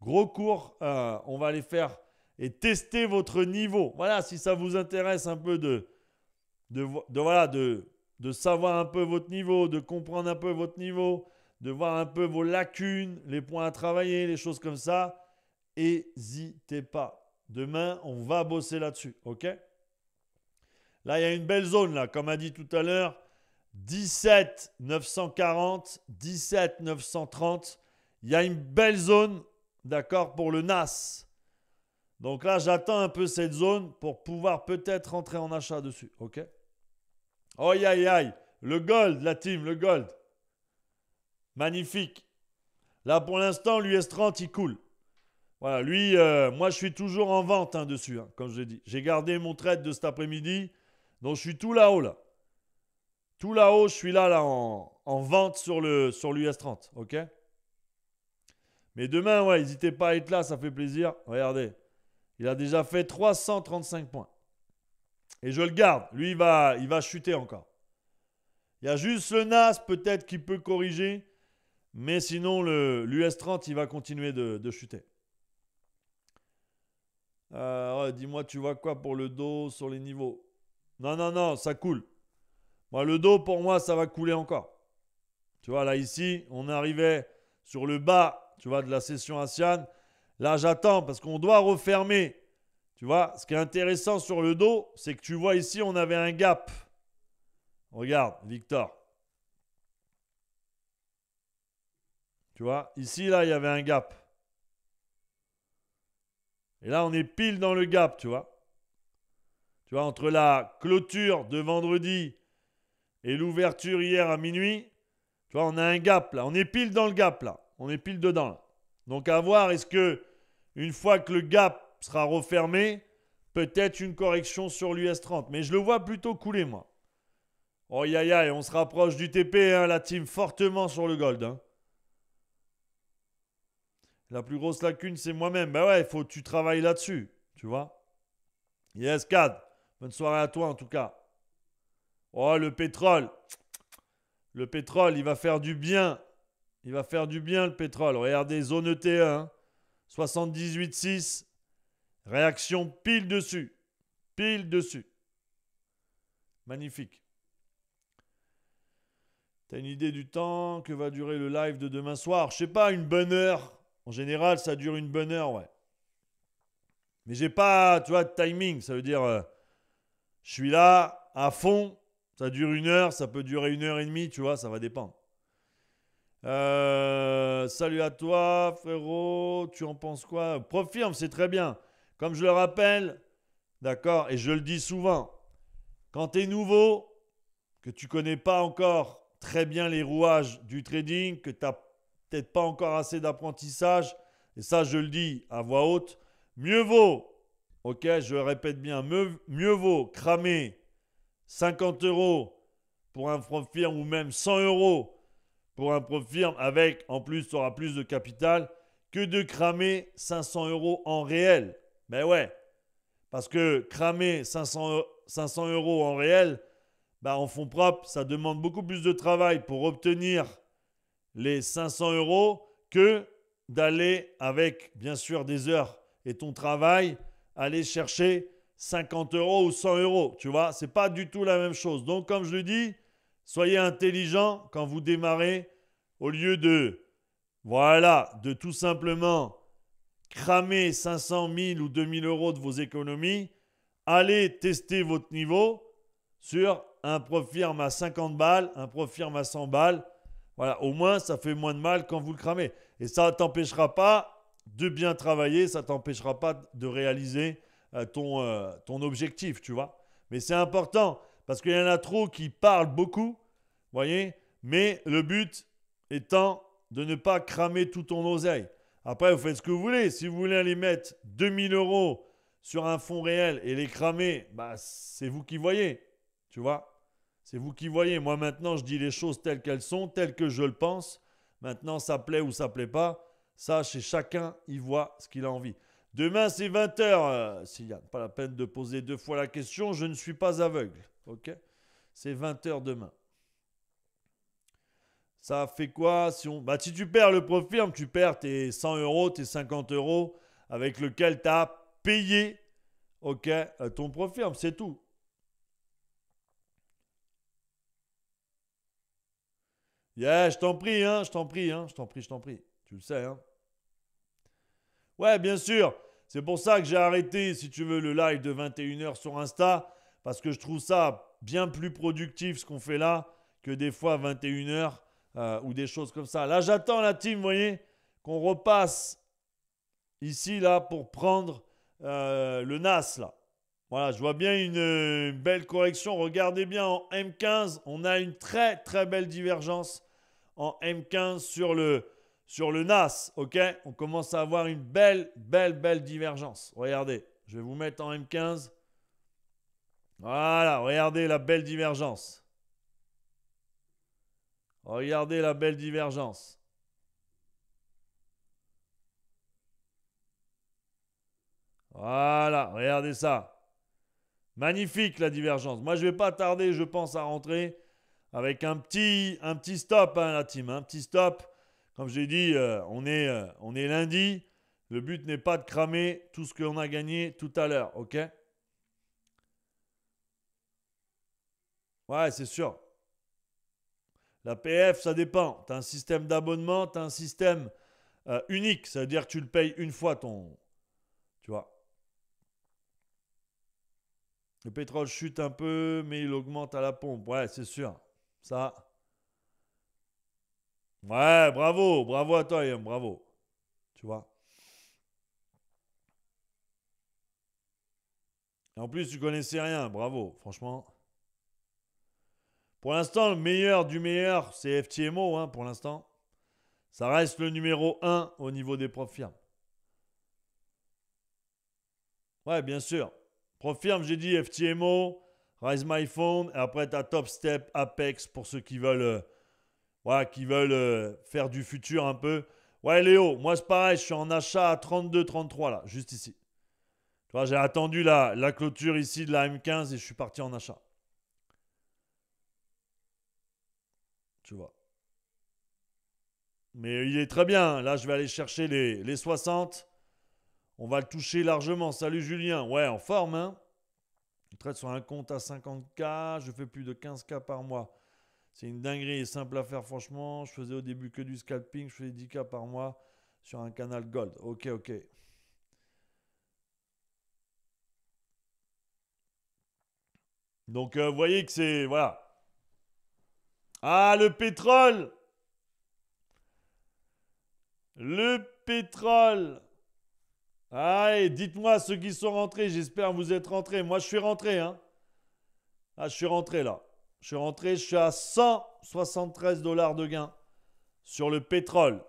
Gros cours, euh, on va aller faire et tester votre niveau. Voilà, si ça vous intéresse un peu de, voilà, de, savoir un peu votre niveau, de comprendre un peu votre niveau, de voir un peu vos lacunes, les points à travailler, les choses comme ça, n'hésitez pas. Demain, on va bosser là-dessus, ok Là, il y a une belle zone, là, comme a dit tout à l'heure, 17 940, 17 930. Il y a une belle zone, d'accord, pour le NAS. Donc là, j'attends un peu cette zone pour pouvoir peut-être rentrer en achat dessus. OK Aïe, aïe, aïe. Le gold, la team, le gold. Magnifique. Là, pour l'instant, l'US30, il coule. Voilà, lui, euh, moi, je suis toujours en vente hein, dessus, hein, comme je l'ai dit. J'ai gardé mon trade de cet après-midi. Donc, je suis tout là-haut, là. Tout là-haut, je suis là, en, vente sur l'US30, ok Mais demain, ouais, n'hésitez pas à être là, ça fait plaisir. Regardez, il a déjà fait 335 points. Et je le garde, lui, il va, il va chuter encore. Il y a juste le NAS peut-être qui peut corriger, mais sinon l'US30, il va continuer de, chuter. Euh, dis-moi, tu vois quoi pour le dos sur les niveaux Non, non, non, ça coule le dos, pour moi, ça va couler encore. Tu vois, là, ici, on arrivait sur le bas, tu vois, de la session Asian. Là, j'attends parce qu'on doit refermer. Tu vois, ce qui est intéressant sur le dos, c'est que tu vois ici, on avait un gap. Regarde, Victor. Tu vois, ici, là, il y avait un gap. Et là, on est pile dans le gap, tu vois. Tu vois, entre la clôture de vendredi et l'ouverture hier à minuit, tu vois, on a un gap là. On est pile dans le gap là. On est pile dedans là. Donc à voir, est-ce que une fois que le gap sera refermé, peut-être une correction sur l'US 30. Mais je le vois plutôt couler moi. Oh ya et on se rapproche du TP, hein, la team fortement sur le gold. Hein. La plus grosse lacune, c'est moi-même. Ben ouais, il faut que tu travailles là-dessus, tu vois. Yes, Cad. Bonne soirée à toi en tout cas. Oh, le pétrole. Le pétrole, il va faire du bien. Il va faire du bien, le pétrole. Regardez, zone e t 1 78,6. Réaction pile dessus. Pile dessus. Magnifique. T'as une idée du temps que va durer le live de demain soir Je sais pas, une bonne heure. En général, ça dure une bonne heure, ouais. Mais j'ai pas, tu de timing. Ça veut dire, euh, je suis là à fond ça dure une heure, ça peut durer une heure et demie, tu vois, ça va dépendre. Euh, salut à toi, frérot. Tu en penses quoi Profirme, c'est très bien. Comme je le rappelle, d'accord, et je le dis souvent, quand tu es nouveau, que tu connais pas encore très bien les rouages du trading, que tu n'as peut-être pas encore assez d'apprentissage, et ça je le dis à voix haute, mieux vaut, ok, je répète bien, mieux vaut cramer 50 euros pour un firm ou même 100 euros pour un firme avec, en plus, tu auras plus de capital que de cramer 500 euros en réel. Ben ouais, parce que cramer 500, euros en réel, bah, en fonds propres, ça demande beaucoup plus de travail pour obtenir les 500 euros que d'aller avec, bien sûr, des heures et ton travail, aller chercher 50 euros ou 100 euros. Tu vois, c'est pas du tout la même chose. Donc, comme je le dis, soyez intelligent quand vous démarrez. Au lieu de, voilà, de tout simplement cramer 500 000 ou 2000 euros de vos économies, allez tester votre niveau sur un profirme à 50 balles, un profirme à 100 balles. Voilà, au moins, ça fait moins de mal quand vous le cramez. Et ça ne t'empêchera pas de bien travailler, ça t'empêchera pas de réaliser euh, ton, euh, ton objectif, tu vois. Mais c'est important parce qu'il y en a trop qui parlent beaucoup, voyez, mais le but étant de ne pas cramer tout ton oseille. Après, vous faites ce que vous voulez. Si vous voulez aller mettre 2000 euros sur un fonds réel et les cramer, bah, c'est vous qui voyez, tu vois. C'est vous qui voyez. Moi, maintenant, je dis les choses telles qu'elles sont, telles que je le pense. Maintenant, ça plaît ou ça plaît pas. Ça, chez chacun, il voit ce qu'il a envie. Demain, c'est 20h, euh, S'il n'y a Pas la peine de poser deux fois la question, je ne suis pas aveugle. OK C'est 20h demain. Ça fait quoi si, on... bah, si tu perds le profil, hein, tu perds tes 100 euros, tes 50 euros avec lequel tu as payé OK, euh, ton profil. Hein, c'est tout. Yeah, je t'en prie, hein, je t'en prie, hein, je t'en prie, je t'en prie. Tu le sais, hein. Ouais, bien sûr. C'est pour ça que j'ai arrêté, si tu veux, le live de 21h sur Insta, parce que je trouve ça bien plus productif ce qu'on fait là que des fois 21h euh, ou des choses comme ça. Là, j'attends la team, vous voyez, qu'on repasse ici, là, pour prendre euh, le NAS, là. Voilà, je vois bien une, une belle correction. Regardez bien en M15, on a une très très belle divergence en M15 sur le sur le NAS, ok, on commence à avoir une belle, belle, belle divergence. Regardez, je vais vous mettre en M15. Voilà, regardez la belle divergence. Regardez la belle divergence. Voilà, regardez ça. Magnifique la divergence. Moi, je ne vais pas tarder, je pense, à rentrer avec un petit, un petit stop, hein, la team. Un petit stop comme j'ai dit, euh, on, est, euh, on est lundi. Le but n'est pas de cramer tout ce qu'on a gagné tout à l'heure, ok Ouais, c'est sûr. La PF, ça dépend. Tu as un système d'abonnement, tu as un système euh, unique. cest à dire que tu le payes une fois ton. Tu vois. Le pétrole chute un peu, mais il augmente à la pompe. Ouais, c'est sûr. Ça, Ouais, bravo, bravo à toi, bravo. Tu vois en plus, tu connaissais rien, bravo, franchement. Pour l'instant, le meilleur du meilleur, c'est FTMO, hein, pour l'instant. Ça reste le numéro 1 au niveau des profs firmes. Ouais, bien sûr. Prof j'ai dit FTMO, Rise My Phone, et après, tu as Top Step, Apex, pour ceux qui veulent euh, qui veulent euh, faire du futur un peu. Ouais, Léo, moi c'est pareil, je suis en achat à 32, 33 là, juste ici. Tu vois, j'ai attendu la, la clôture ici de la M15 et je suis parti en achat. Tu vois. Mais il est très bien. Hein. Là, je vais aller chercher les, les 60. On va le toucher largement. Salut Julien. Ouais, en forme, hein. Je traite sur un compte à 50K. Je fais plus de 15K par mois. C'est une dinguerie simple à faire, franchement. Je faisais au début que du scalping, je faisais 10K par mois sur un canal Gold. Ok, ok. Donc, euh, vous voyez que c'est. Voilà. Ah, le pétrole Le pétrole Allez, dites-moi ceux qui sont rentrés. J'espère vous êtes rentrés. Moi, je suis rentré. Hein ah, je suis rentré là. Je suis rentré, je suis à 173 dollars de gain sur le pétrole.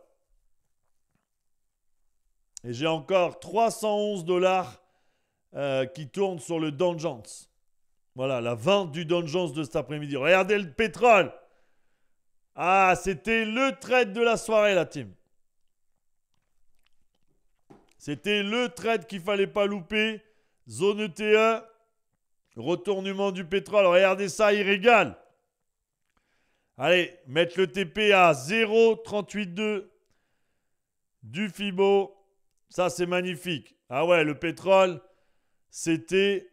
Et j'ai encore 311 dollars euh, qui tournent sur le Dungeons. Voilà, la vente du Dungeons de cet après-midi. Regardez le pétrole. Ah, c'était le trade de la soirée, la team. C'était le trade qu'il fallait pas louper. Zone e T1. E. Retournement du pétrole, regardez ça, il régale. Allez, mettre le TP à 0,382 du FIBO. Ça, c'est magnifique. Ah ouais, le pétrole, c'était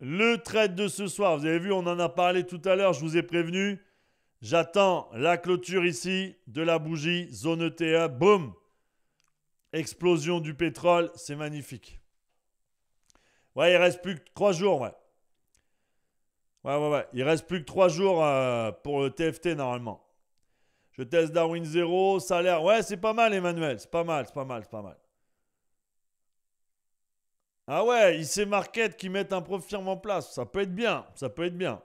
le trade de ce soir. Vous avez vu, on en a parlé tout à l'heure, je vous ai prévenu. J'attends la clôture ici de la bougie, zone ETA, e. boum Explosion du pétrole, c'est magnifique. Ouais, il reste plus que trois jours, ouais. Ouais, ouais, ouais. Il reste plus que 3 jours euh, pour le TFT normalement. Je teste Darwin 0, salaire. Ouais, c'est pas mal, Emmanuel. C'est pas mal, c'est pas mal, c'est pas mal. Ah ouais, IC Market qui met un profil en place. Ça peut être bien. Ça peut être bien.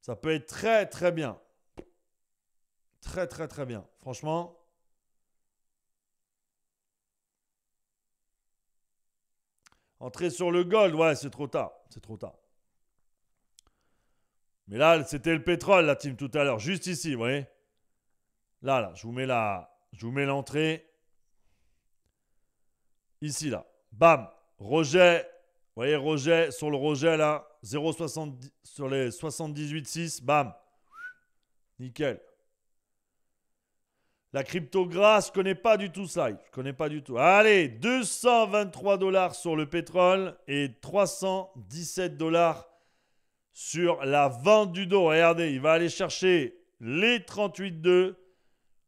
Ça peut être très, très bien. Très, très, très bien. Franchement. Entrer sur le gold, ouais, c'est trop tard. C'est trop tard. Mais là, c'était le pétrole, la team, tout à l'heure. Juste ici, vous voyez Là, là, je vous mets l'entrée. Ici, là. Bam Roger. Vous voyez, Roger sur le Roger, là. 0,70 sur les 78,6. Bam Nickel. La crypto grasse, je ne connais pas du tout ça. Je connais pas du tout. Allez, 223 dollars sur le pétrole et 317 dollars sur la vente du dos. Regardez, il va aller chercher les 38,2.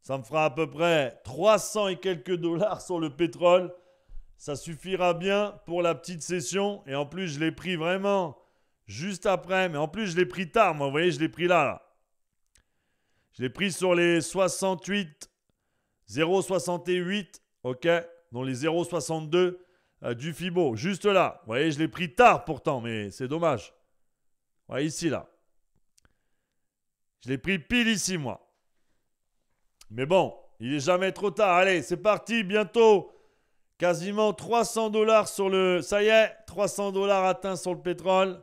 Ça me fera à peu près 300 et quelques dollars sur le pétrole. Ça suffira bien pour la petite session. Et en plus, je l'ai pris vraiment juste après. Mais en plus, je l'ai pris tard. Moi, vous voyez, je l'ai pris là, Je l'ai pris sur les 68, 0,68, ok, dans les 0,62 euh, du FIBO, juste là. Vous voyez, je l'ai pris tard pourtant, mais c'est dommage ici, là. Je l'ai pris pile ici, moi. Mais bon, il n'est jamais trop tard. Allez, c'est parti, bientôt. Quasiment 300 dollars sur le... Ça y est, 300 dollars atteints sur le pétrole.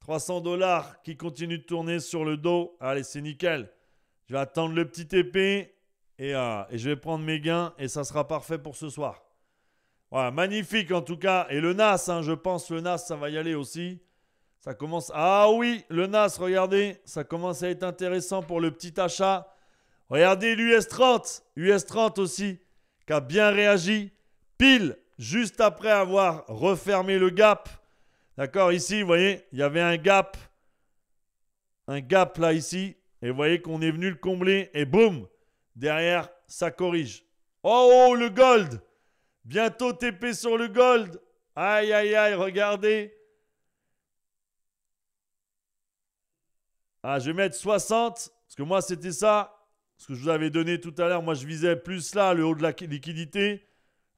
300 dollars qui continue de tourner sur le dos. Allez, c'est nickel. Je vais attendre le petit épée et, euh, et, je vais prendre mes gains et ça sera parfait pour ce soir. Voilà, magnifique en tout cas. Et le NAS, hein, je pense le NAS, ça va y aller aussi. Ça commence. Ah oui, le NAS, regardez. Ça commence à être intéressant pour le petit achat. Regardez l'US30. US30 aussi, qui a bien réagi. Pile, juste après avoir refermé le gap. D'accord Ici, vous voyez, il y avait un gap. Un gap là, ici. Et vous voyez qu'on est venu le combler. Et boum Derrière, ça corrige. Oh, oh, le gold Bientôt TP sur le gold. Aïe, aïe, aïe, regardez. Ah, je vais mettre 60, parce que moi, c'était ça. Ce que je vous avais donné tout à l'heure, moi, je visais plus là, le haut de la liquidité.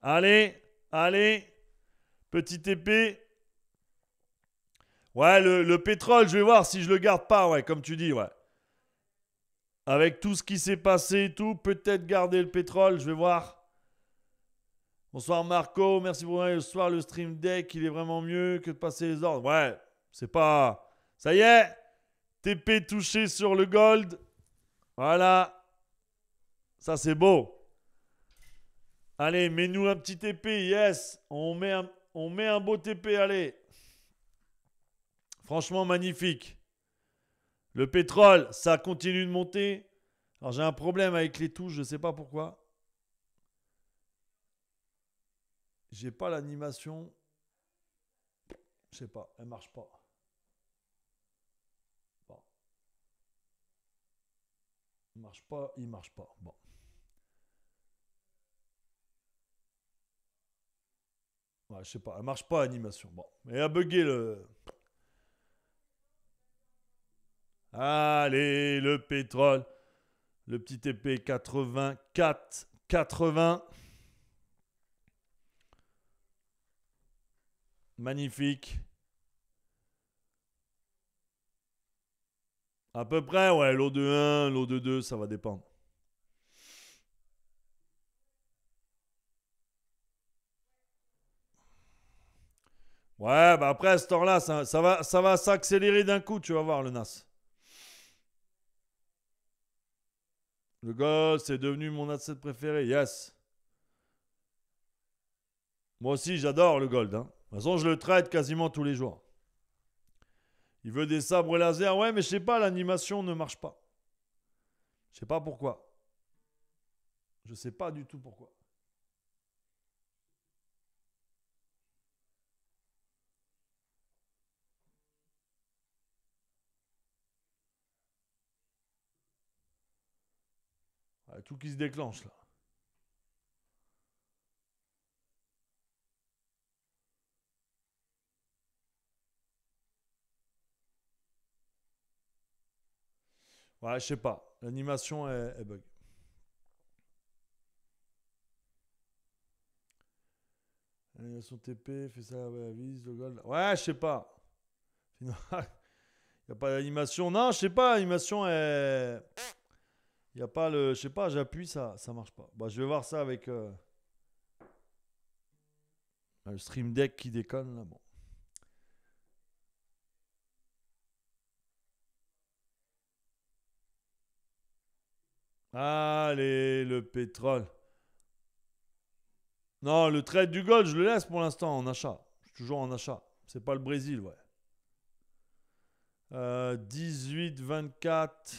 Allez, allez, petite épée. Ouais, le, pétrole, je vais voir si je le garde pas, ouais, comme tu dis, ouais. Avec tout ce qui s'est passé et tout, peut-être garder le pétrole, je vais voir. Bonsoir Marco, merci pour le soir, le stream deck, il est vraiment mieux que de passer les ordres. Ouais, c'est pas... Ça y est, TP touché sur le gold. Voilà. Ça, c'est beau. Allez, mets-nous un petit TP. Yes. On met un, on met un beau TP. Allez. Franchement, magnifique. Le pétrole, ça continue de monter. Alors, j'ai un problème avec les touches. Je ne sais pas pourquoi. J'ai pas l'animation. Je sais pas. Elle marche pas. Il marche pas, il marche pas. Bon. je sais pas, elle marche pas animation. Bon. mais a bugué le. Allez, le pétrole. Le petit épée 84, 80. Magnifique. À peu près, ouais, l'eau de 1, l'eau de 2, ça va dépendre. Ouais, bah après, à ce temps-là, ça, va, ça va s'accélérer d'un coup, tu vas voir, le NAS. Le gold, c'est devenu mon asset préféré, yes. Moi aussi, j'adore le gold. Hein. De toute façon, je le trade quasiment tous les jours. Il veut des sabres laser. Ouais, mais je sais pas, l'animation ne marche pas. Je sais pas pourquoi. Je sais pas du tout pourquoi. Tout qui se déclenche là. Ouais, je sais pas. L'animation est, bug. L'animation TP, fait ça, ouais, vise, le gold. Ouais, je sais pas. Il n'y a pas d'animation. Non, je sais pas, l'animation est. Il n'y a pas le. Je sais pas, j'appuie, ça ça marche pas. Bah, je vais voir ça avec. Euh, le stream deck qui déconne là, Allez, le pétrole. Non, le trade du gold, je le laisse pour l'instant en achat. Je suis toujours en achat. C'est pas le Brésil, ouais. 18, euh, 24.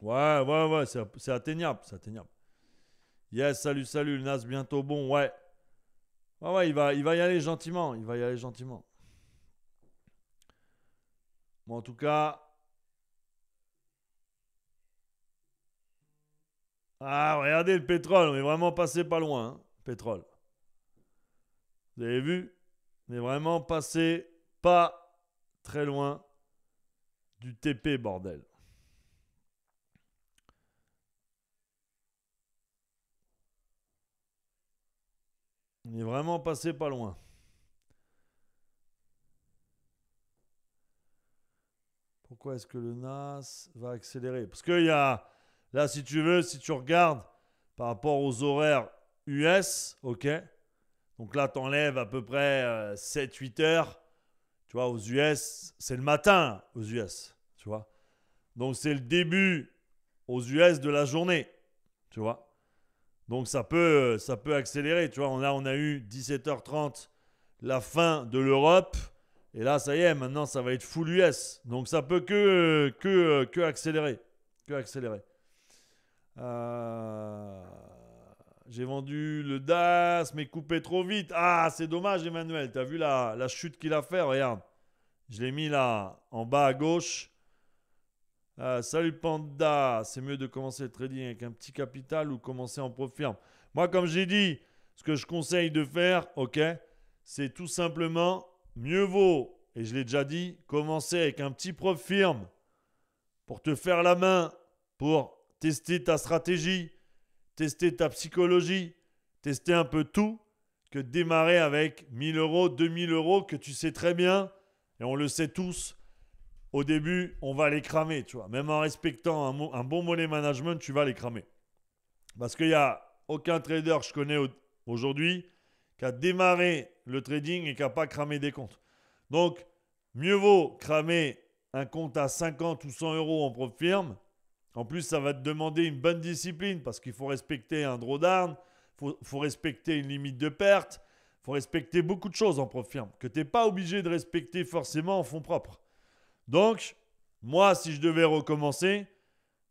Ouais, ouais, ouais, c'est atteignable, c'est atteignable. Yes, salut, salut, le Nas bientôt bon, ouais. Ouais, ouais, il va, il va y aller gentiment, il va y aller gentiment. Bon, en tout cas, Ah, regardez le pétrole, on est vraiment passé pas loin, hein, pétrole. Vous avez vu On est vraiment passé pas très loin du TP, bordel. On est vraiment passé pas loin. Pourquoi est-ce que le NAS va accélérer Parce qu'il y a Là, si tu veux, si tu regardes par rapport aux horaires US, ok Donc là, tu enlèves à peu près 7-8 euh, heures. Tu vois, aux US, c'est le matin aux US, tu vois. Donc c'est le début aux US de la journée, tu vois. Donc ça peut, euh, ça peut accélérer, tu vois. On a, on a eu 17h30 la fin de l'Europe. Et là, ça y est, maintenant, ça va être full US. Donc ça peut que, que, euh, que accélérer. Que accélérer. Euh, j'ai vendu le DAS, mais coupé trop vite. Ah, c'est dommage, Emmanuel. T'as vu la, la chute qu'il a fait Regarde. Je l'ai mis là, en bas à gauche. Euh, salut Panda. C'est mieux de commencer le trading avec un petit capital ou commencer en profirme. Moi, comme j'ai dit, ce que je conseille de faire, ok, c'est tout simplement, mieux vaut, et je l'ai déjà dit, commencer avec un petit prof firme pour te faire la main, pour tester ta stratégie, tester ta psychologie, tester un peu tout, que démarrer avec 1000 euros, 2000 euros que tu sais très bien, et on le sait tous, au début, on va les cramer, tu vois. Même en respectant un, bon money management, tu vas les cramer. Parce qu'il n'y a aucun trader que je connais aujourd'hui qui a démarré le trading et qui n'a pas cramé des comptes. Donc, mieux vaut cramer un compte à 50 ou 100 euros en propre firme en plus, ça va te demander une bonne discipline parce qu'il faut respecter un draw d'armes, il faut, respecter une limite de perte, il faut respecter beaucoup de choses en prof que tu n'es pas obligé de respecter forcément en fonds propres. Donc, moi, si je devais recommencer,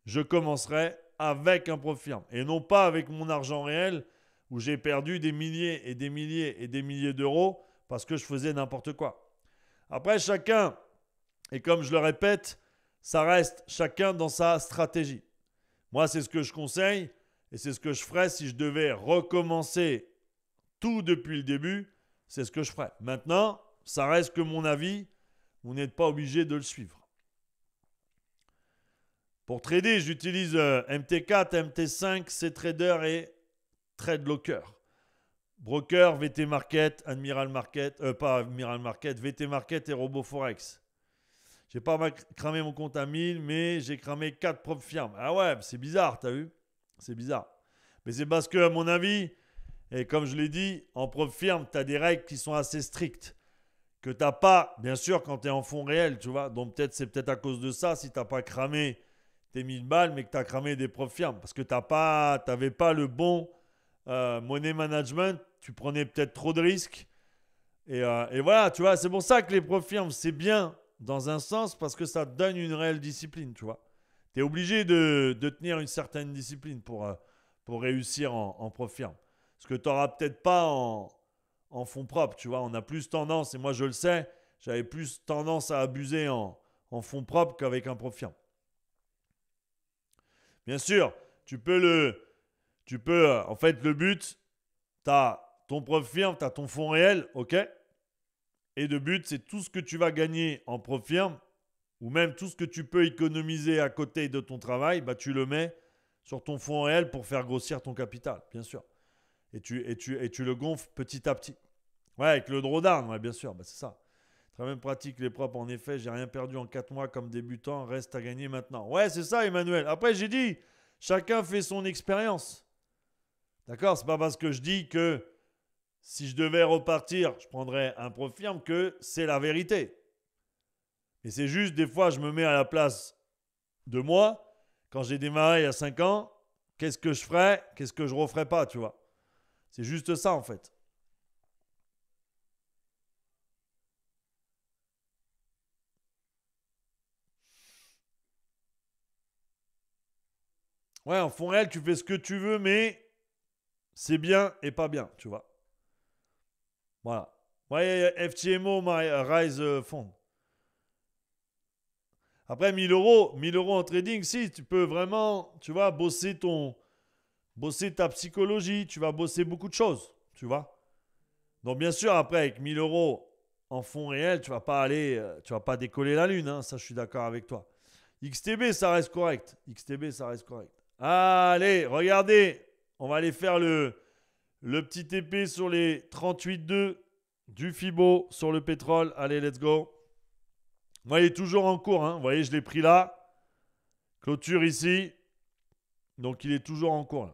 je commencerais avec un prof et non pas avec mon argent réel où j'ai perdu des milliers et des milliers et des milliers d'euros parce que je faisais n'importe quoi. Après, chacun, et comme je le répète, ça reste chacun dans sa stratégie. Moi, c'est ce que je conseille et c'est ce que je ferais si je devais recommencer tout depuis le début. C'est ce que je ferais. Maintenant, ça reste que mon avis. Vous n'êtes pas obligé de le suivre. Pour trader, j'utilise MT4, euh, MT5, CTrader et TradeLocker. Broker, VT Market, Admiral Market, euh, pas Admiral Market, VT Market et RoboForex. J'ai pas cramé mon compte à 1000, mais j'ai cramé quatre propres firmes. Ah ouais, c'est bizarre, t'as vu C'est bizarre. Mais c'est parce que, à mon avis, et comme je l'ai dit, en propre firme, tu as des règles qui sont assez strictes. Que tu pas, bien sûr, quand tu es en fonds réel, tu vois. Donc peut-être c'est peut-être à cause de ça, si tu pas cramé tes 1000 balles, mais que tu as cramé des propres firmes. Parce que tu n'avais pas, pas le bon euh, money management, tu prenais peut-être trop de risques. Et, euh, et, voilà, tu vois, c'est pour ça que les propres firmes, c'est bien dans un sens parce que ça donne une réelle discipline, tu vois. Tu es obligé de, de, tenir une certaine discipline pour, euh, pour réussir en, en firme. Ce que tu n'auras peut-être pas en, en fonds propres, tu vois. On a plus tendance, et moi je le sais, j'avais plus tendance à abuser en, en fonds propres qu'avec un prof Bien sûr, tu peux le. Tu peux. Euh, en fait, le but, tu as ton prof firme, tu as ton fonds réel, ok et de but, c'est tout ce que tu vas gagner en profirme hein, ou même tout ce que tu peux économiser à côté de ton travail, bah, tu le mets sur ton fonds réel pour faire grossir ton capital, bien sûr. Et tu, et tu, et tu le gonfles petit à petit. Ouais, avec le drawdown, ouais, bien sûr, bah, c'est ça. Très même pratique, les propres. En effet, j'ai rien perdu en 4 mois comme débutant, reste à gagner maintenant. Ouais, c'est ça, Emmanuel. Après, j'ai dit, chacun fait son expérience. D'accord C'est pas parce que je dis que si je devais repartir, je prendrais un profirme que c'est la vérité. Et c'est juste, des fois, je me mets à la place de moi. Quand j'ai démarré il y a 5 ans, qu'est-ce que je ferais Qu'est-ce que je referais pas, tu vois C'est juste ça, en fait. Ouais, en fond réel, tu fais ce que tu veux, mais c'est bien et pas bien, tu vois. Voilà. voyez, FTMO, my, Rise euh, Fund. Après, 1000 euros, 1000 euros en trading, si, tu peux vraiment, tu vois, bosser ton, bosser ta psychologie, tu vas bosser beaucoup de choses, tu vois. Donc, bien sûr, après, avec 1000 euros en fonds réels, tu vas pas aller, euh, tu vas pas décoller la lune, hein, ça, je suis d'accord avec toi. XTB, ça reste correct. XTB, ça reste correct. Allez, regardez, on va aller faire le, le petit TP sur les 38,2 du Fibo sur le pétrole. Allez, let's go. Moi, il est toujours en cours. Hein. Vous voyez, je l'ai pris là. Clôture ici. Donc, il est toujours en cours.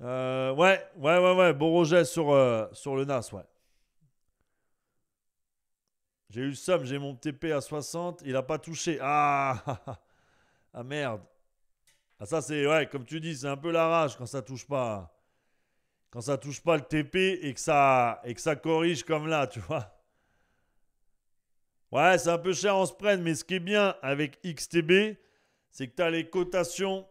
Euh, ouais, ouais, ouais, ouais. Bon rejet sur, euh, sur le NAS, ouais. J'ai eu le somme, j'ai mon TP à 60. Il n'a pas touché. Ah, ah merde. Ah, ça, c'est, ouais, comme tu dis, c'est un peu la rage quand ça touche pas. Quand ça touche pas le TP et que ça, et que ça corrige comme là, tu vois. Ouais, c'est un peu cher, en spread, mais ce qui est bien avec XTB, c'est que tu as les cotations,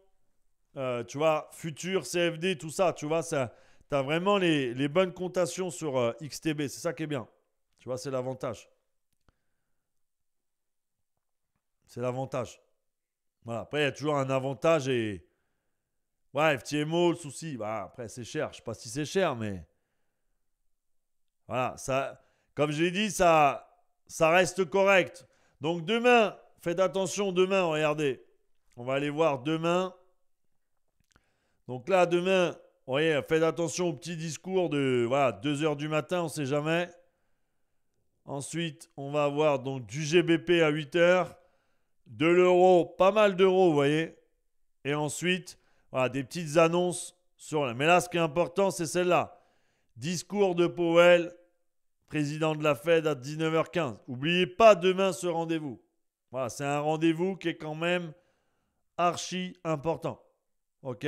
euh, tu vois, futures, CFD, tout ça, tu vois, tu as vraiment les, bonnes cotations sur euh, XTB, c'est ça qui est bien. Tu vois, c'est l'avantage. C'est l'avantage après, il y a toujours un avantage et. Ouais, FTMO, le souci. Bah, après, c'est cher. Je sais pas si c'est cher, mais. Voilà, ça. Comme je l'ai dit, ça, ça reste correct. Donc demain, faites attention demain, regardez. On va aller voir demain. Donc là, demain, voyez, faites attention au petit discours de 2h du matin, on ne sait jamais. Ensuite, on va avoir donc du GBP à 8h de l'euro, pas mal d'euros, vous voyez. Et ensuite, des petites annonces sur la. Mais là, ce qui est important, c'est celle-là. Discours de Powell, président de la Fed à 19h15. N'oubliez pas demain ce rendez-vous. c'est un rendez-vous qui est quand même archi important. OK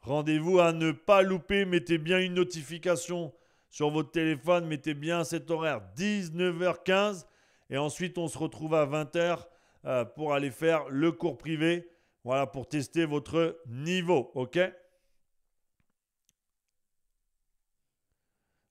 Rendez-vous à ne pas louper. Mettez bien une notification sur votre téléphone. Mettez bien cet horaire 19h15. Et ensuite, on se retrouve à 20h euh, pour aller faire le cours privé. Voilà, pour tester votre niveau, ok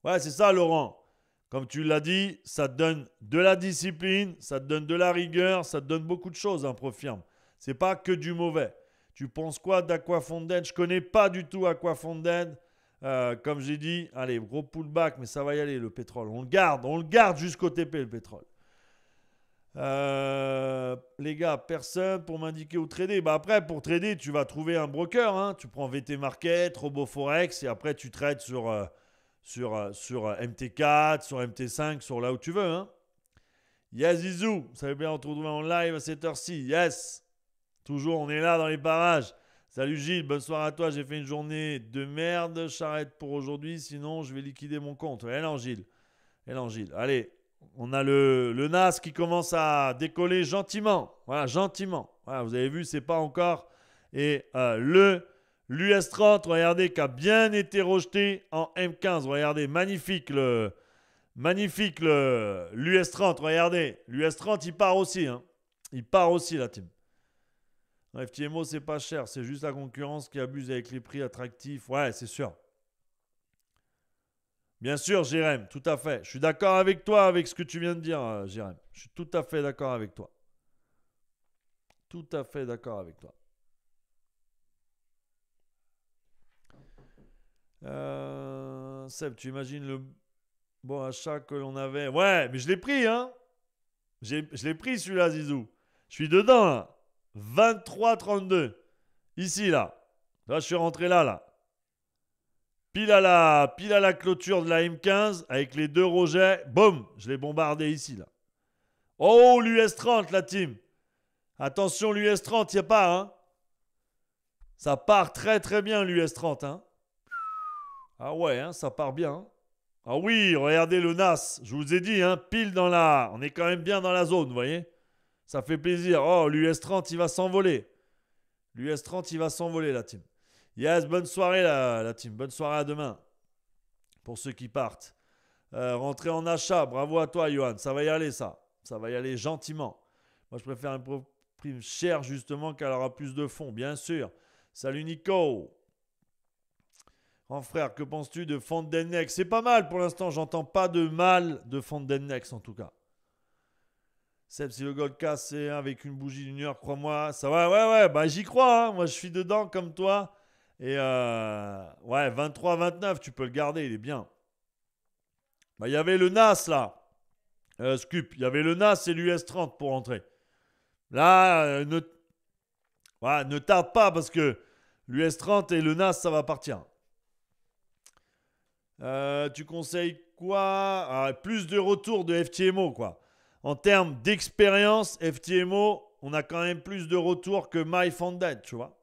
Ouais, c'est ça, Laurent. Comme tu l'as dit, ça te donne de la discipline, ça te donne de la rigueur, ça te donne beaucoup de choses, un hein, C'est pas que du mauvais. Tu penses quoi d'Aquafonden Je connais pas du tout Aquafonden. Euh, comme j'ai dit, allez, gros pullback, mais ça va y aller, le pétrole. On le garde, on le garde jusqu'au TP, le pétrole. Euh, les gars, personne pour m'indiquer où trader. Bah après, pour trader, tu vas trouver un broker. Hein. Tu prends VT Market, RoboForex et après tu trades sur, euh, sur, euh, sur MT4, sur MT5, sur là où tu veux. Hein. Yazizou, ça veut bien on te retrouver en live à cette heure-ci. Yes, toujours on est là dans les parages. Salut Gilles, bonne soirée à toi. J'ai fait une journée de merde. J'arrête pour aujourd'hui, sinon je vais liquider mon compte. Allez, eh eh Gilles. Allez, Gilles. Allez, on a le, NAS qui commence à décoller gentiment. Voilà, gentiment. vous avez vu, c'est pas encore. Et euh, le l'US30, regardez, qui a bien été rejeté en M15. Regardez, magnifique le. Magnifique le l'US30, regardez. L'US30, il part aussi. Hein. Il part aussi, la team. FTMO, c'est pas cher. C'est juste la concurrence qui abuse avec les prix attractifs. Ouais, c'est sûr. Bien sûr, Jérém, tout à fait. Je suis d'accord avec toi avec ce que tu viens de dire, euh, Jérém. Je suis tout à fait d'accord avec toi. Tout à fait d'accord avec toi. Euh, Seb, tu imagines le bon achat que l'on avait Ouais, mais je l'ai pris, hein Je l'ai pris celui-là, Zizou. Je suis dedans, hein. 23 Ici, là. Là, je suis rentré là, là. Pile à, la, pile à la clôture de la M15, avec les deux rejets, boum, je l'ai bombardé ici, là. Oh, l'US-30, la team. Attention, l'US-30, il n'y a pas, hein. Ça part très très bien, l'US-30, hein. Ah ouais, hein, ça part bien. Ah oui, regardez le NAS. Je vous ai dit, hein, pile dans la... On est quand même bien dans la zone, vous voyez Ça fait plaisir. Oh, l'US-30, il va s'envoler. L'US-30, il va s'envoler, la team. Yes, bonne soirée la, team. Bonne soirée à demain pour ceux qui partent. Euh, rentrer en achat, bravo à toi Johan. Ça va y aller ça. Ça va y aller gentiment. Moi je préfère une prime chère justement qu'elle aura plus de fonds, bien sûr. Salut Nico. Grand frère, que penses-tu de Fondennex C'est pas mal pour l'instant, j'entends pas de mal de Fondennex en tout cas. Seb, si le gold casse, avec une bougie d'une heure, crois-moi, ça va, ouais, ouais, bah j'y crois, hein. moi je suis dedans comme toi. Et euh, ouais, 23-29, tu peux le garder, il est bien. Bah, il y avait le NAS là. Euh, il y avait le NAS et l'US 30 pour entrer. Là, euh, ne... tarde pas parce que l'US 30 et le NAS, ça va partir. Euh, tu conseilles quoi ah, Plus de retours de FTMO, quoi. En termes d'expérience, FTMO, on a quand même plus de retours que MyFunded, tu vois.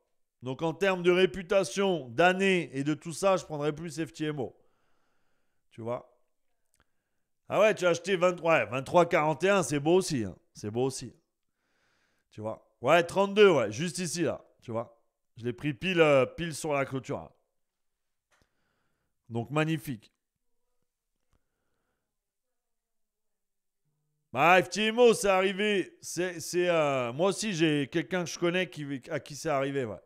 Donc en termes de réputation, d'année et de tout ça, je prendrais plus FTMO. Tu vois Ah ouais, tu as acheté 23, 23 41, c'est beau aussi. Hein. C'est beau aussi. Tu vois Ouais, 32, ouais, juste ici là. Tu vois Je l'ai pris pile, euh, pile sur la clôture. Donc magnifique. Bah, FTMO, c'est arrivé. C'est, euh, moi aussi, j'ai quelqu'un que je connais qui, à qui c'est arrivé. Ouais.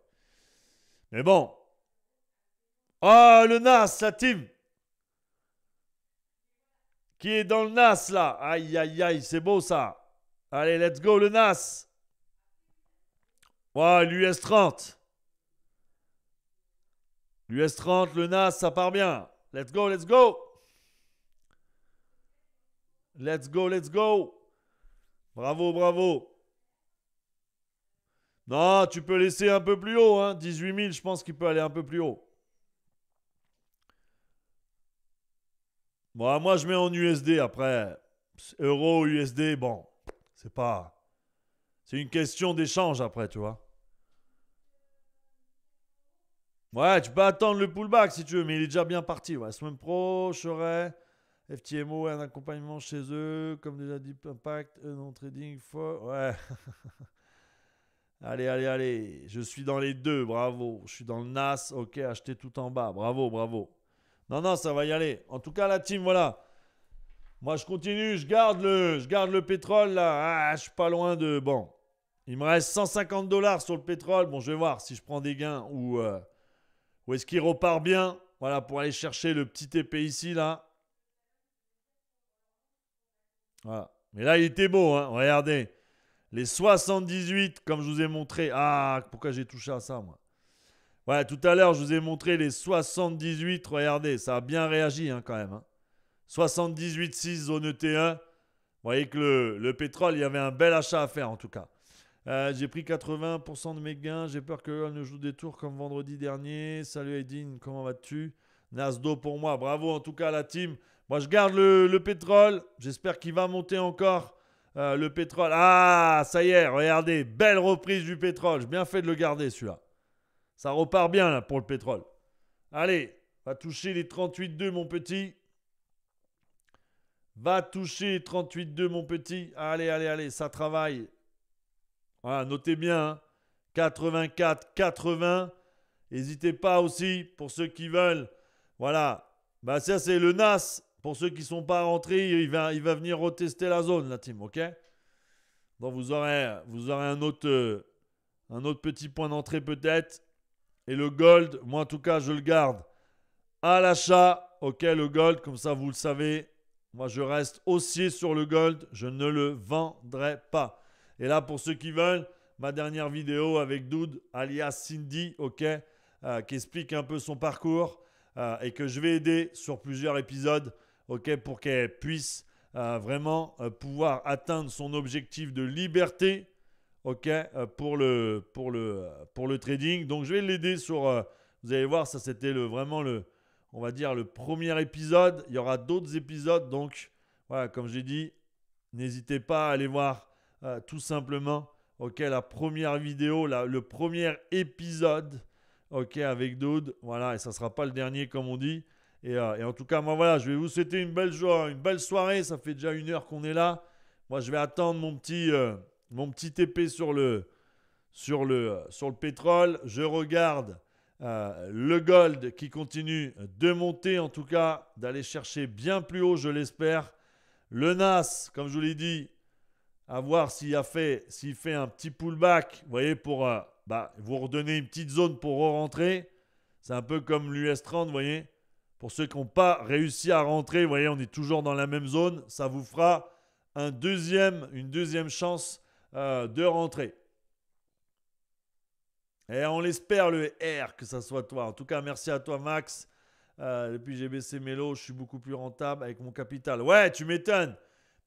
Mais bon. Ah, oh, le Nas, la team. Qui est dans le Nas, là Aïe, aïe, aïe, c'est beau, ça. Allez, let's go, le Nas. Ouais, l'US 30. L'US 30, le Nas, ça part bien. Let's go, let's go. Let's go, let's go. Bravo, bravo. Non, tu peux laisser un peu plus haut. Hein. 18 000, je pense qu'il peut aller un peu plus haut. moi, je mets en USD après. Euro, USD, bon. C'est pas. C'est une question d'échange après, tu vois. Ouais, tu peux attendre le pullback si tu veux, mais il est déjà bien parti. Ouais. Semaine pro, Choret, FTMO, un accompagnement chez eux, comme déjà dit, Impact, non trading, for. Ouais. Allez, allez, allez. Je suis dans les deux, bravo. Je suis dans le NAS, ok, acheter tout en bas. Bravo, bravo. Non, non, ça va y aller. En tout cas, la team, voilà. Moi, je continue, je garde le, je garde le pétrole là. Ah, je suis pas loin de. Bon. Il me reste 150 dollars sur le pétrole. Bon, je vais voir si je prends des gains ou, euh, ou est-ce qu'il repart bien. Voilà, pour aller chercher le petit épée ici, là. Voilà. Mais là, il était beau, hein. Regardez. Les 78, comme je vous ai montré. Ah, pourquoi j'ai touché à ça, moi Ouais, tout à l'heure, je vous ai montré les 78. Regardez, ça a bien réagi hein, quand même. 78,6 hein. zone e T1. Vous voyez que le, pétrole, il y avait un bel achat à faire en tout cas. Euh, j'ai pris 80% de mes gains. J'ai peur que ne joue des tours comme vendredi dernier. Salut Edine, comment vas-tu Nasdo pour moi. Bravo en tout cas à la team. Moi, je garde le, le pétrole. J'espère qu'il va monter encore. Euh, le pétrole. Ah, ça y est, regardez, belle reprise du pétrole. J'ai bien fait de le garder, celui-là. Ça repart bien, pour le pétrole. Allez, va toucher les 38,2, mon petit. Va toucher les 38,2, mon petit. Allez, allez, allez, ça travaille. Voilà, notez bien. 84, hein. 80. N'hésitez pas aussi, pour ceux qui veulent. Voilà. Bah, ça, c'est le NAS pour ceux qui ne sont pas rentrés, il va, venir retester la zone, la team, ok Donc vous aurez, vous aurez euh, un, autre, petit point d'entrée peut-être. Et le gold, moi en tout cas, je le garde à l'achat. Ok, le gold, comme ça vous le savez. Moi, je reste haussier sur le gold. Je ne le vendrai pas. Et là, pour ceux qui veulent, ma dernière vidéo avec Doud, alias Cindy, ok, euh, qui explique un peu son parcours euh, et que je vais aider sur plusieurs épisodes pour qu'elle puisse euh, vraiment euh, pouvoir atteindre son objectif de liberté euh, pour, le, pour, le, pour, le, trading. Donc je vais l'aider sur... vous allez voir, ça c'était le, vraiment le, on va dire, le premier épisode. Il y aura d'autres épisodes. Donc voilà, comme j'ai dit, n'hésitez pas à aller voir tout simplement la première vidéo, le premier épisode. Ok, avec Doud, voilà, et ça ne sera pas le dernier comme on dit. Euh, et, en tout cas, moi voilà, je vais vous souhaiter une belle joie, une belle soirée. Ça fait déjà une heure qu'on est là. Moi, je vais attendre mon petit, euh, mon petit TP sur le, sur, le, sur le pétrole. Je regarde euh, le gold qui continue de monter, en tout cas, d'aller chercher bien plus haut, je l'espère. Le Nas, comme je vous l'ai dit, à voir s'il a fait, s'il fait un petit pullback, vous voyez, pour bah, vous redonner une petite zone pour re-rentrer. C'est un peu comme l'US30, vous voyez. Pour ceux qui n'ont pas réussi à rentrer, vous voyez, on est toujours dans la même zone. Ça vous fera une deuxième chance euh, de rentrer. Et on l'espère, le R, que ça soit toi. En tout cas, merci à toi, Max. Euh, j'ai baissé mes lots, je suis beaucoup plus rentable avec mon capital. Ouais, tu m'étonnes.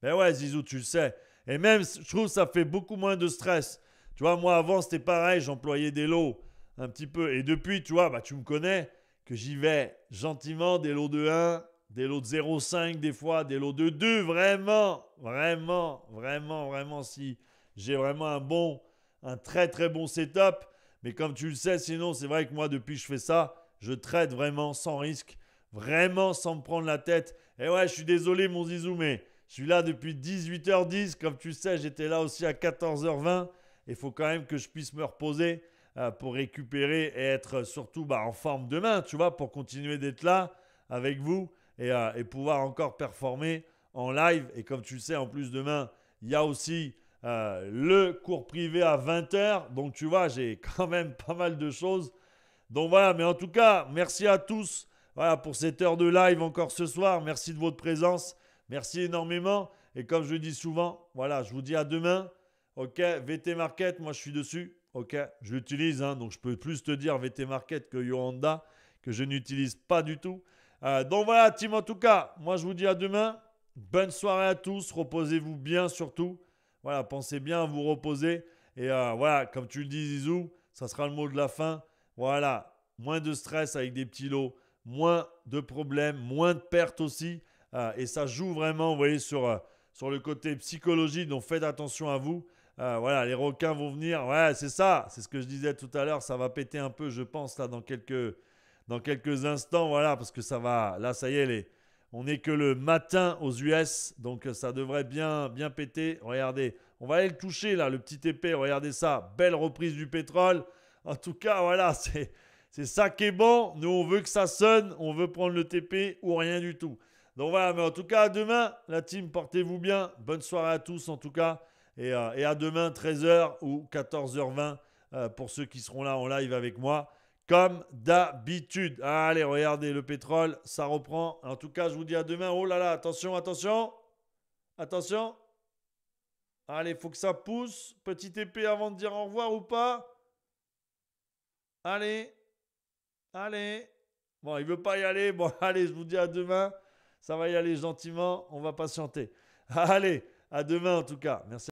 Mais ben ouais, Zizou, tu le sais. Et même, je trouve, ça fait beaucoup moins de stress. Tu vois, moi, avant, c'était pareil. J'employais des lots un petit peu. Et depuis, tu vois, bah, tu me connais que j'y vais gentiment des lots de 1, des lots de 0,5 des fois, des lots de 2, vraiment, vraiment, vraiment, vraiment, si j'ai vraiment un bon, un très très bon setup. Mais comme tu le sais, sinon c'est vrai que moi depuis que je fais ça, je traite vraiment sans risque, vraiment sans me prendre la tête. Et ouais, je suis désolé mon Zizou, mais je suis là depuis 18h10. Comme tu sais, j'étais là aussi à 14h20. Il faut quand même que je puisse me reposer. Euh, pour récupérer et être surtout bah, en forme demain, tu vois, pour continuer d'être là avec vous euh, et, pouvoir encore performer en live. Et comme tu le sais, en plus demain, il y a aussi euh, le cours privé à 20h. Donc tu vois, j'ai quand même pas mal de choses. Donc voilà, mais en tout cas, merci à tous voilà, pour cette heure de live encore ce soir. Merci de votre présence. Merci énormément. Et comme je dis souvent, voilà, je vous dis à demain. Ok, VT Market, moi je suis dessus ok, je l'utilise, hein, donc je peux plus te dire VT Market que Yoanda, que je n'utilise pas du tout. Euh, donc voilà, team, en tout cas, moi je vous dis à demain. Bonne soirée à tous, reposez-vous bien surtout. Voilà, pensez bien à vous reposer. Et euh, voilà, comme tu le dis, Zizou, ça sera le mot de la fin. Voilà, moins de stress avec des petits lots, moins de problèmes, moins de pertes aussi. Euh, et ça joue vraiment, vous voyez, sur, sur le côté psychologie. Donc faites attention à vous. Euh, voilà, les requins vont venir. Ouais, c'est ça. C'est ce que je disais tout à l'heure. Ça va péter un peu, je pense, là, dans quelques, dans quelques instants. Voilà, parce que ça va. Là, ça y est, on n'est que le matin aux US. Donc, ça devrait bien, bien péter. Regardez. On va aller le toucher, là, le petit TP. Regardez ça. Belle reprise du pétrole. En tout cas, voilà, c'est. C'est ça qui est bon. Nous, on veut que ça sonne. On veut prendre le TP ou rien du tout. Donc voilà, mais en tout cas, demain, la team, portez-vous bien. Bonne soirée à tous, en tout cas. Euh, et, à demain, 13h ou 14h20, euh, pour ceux qui seront là en live avec moi, comme d'habitude. Allez, regardez, le pétrole, ça reprend. En tout cas, je vous dis à demain. Oh là là, attention, attention, attention. Allez, faut que ça pousse. Petite épée avant de dire au revoir ou pas. Allez, allez. Bon, il ne veut pas y aller. Bon, allez, je vous dis à demain. Ça va y aller gentiment. On va patienter. Allez, à demain en tout cas. Merci.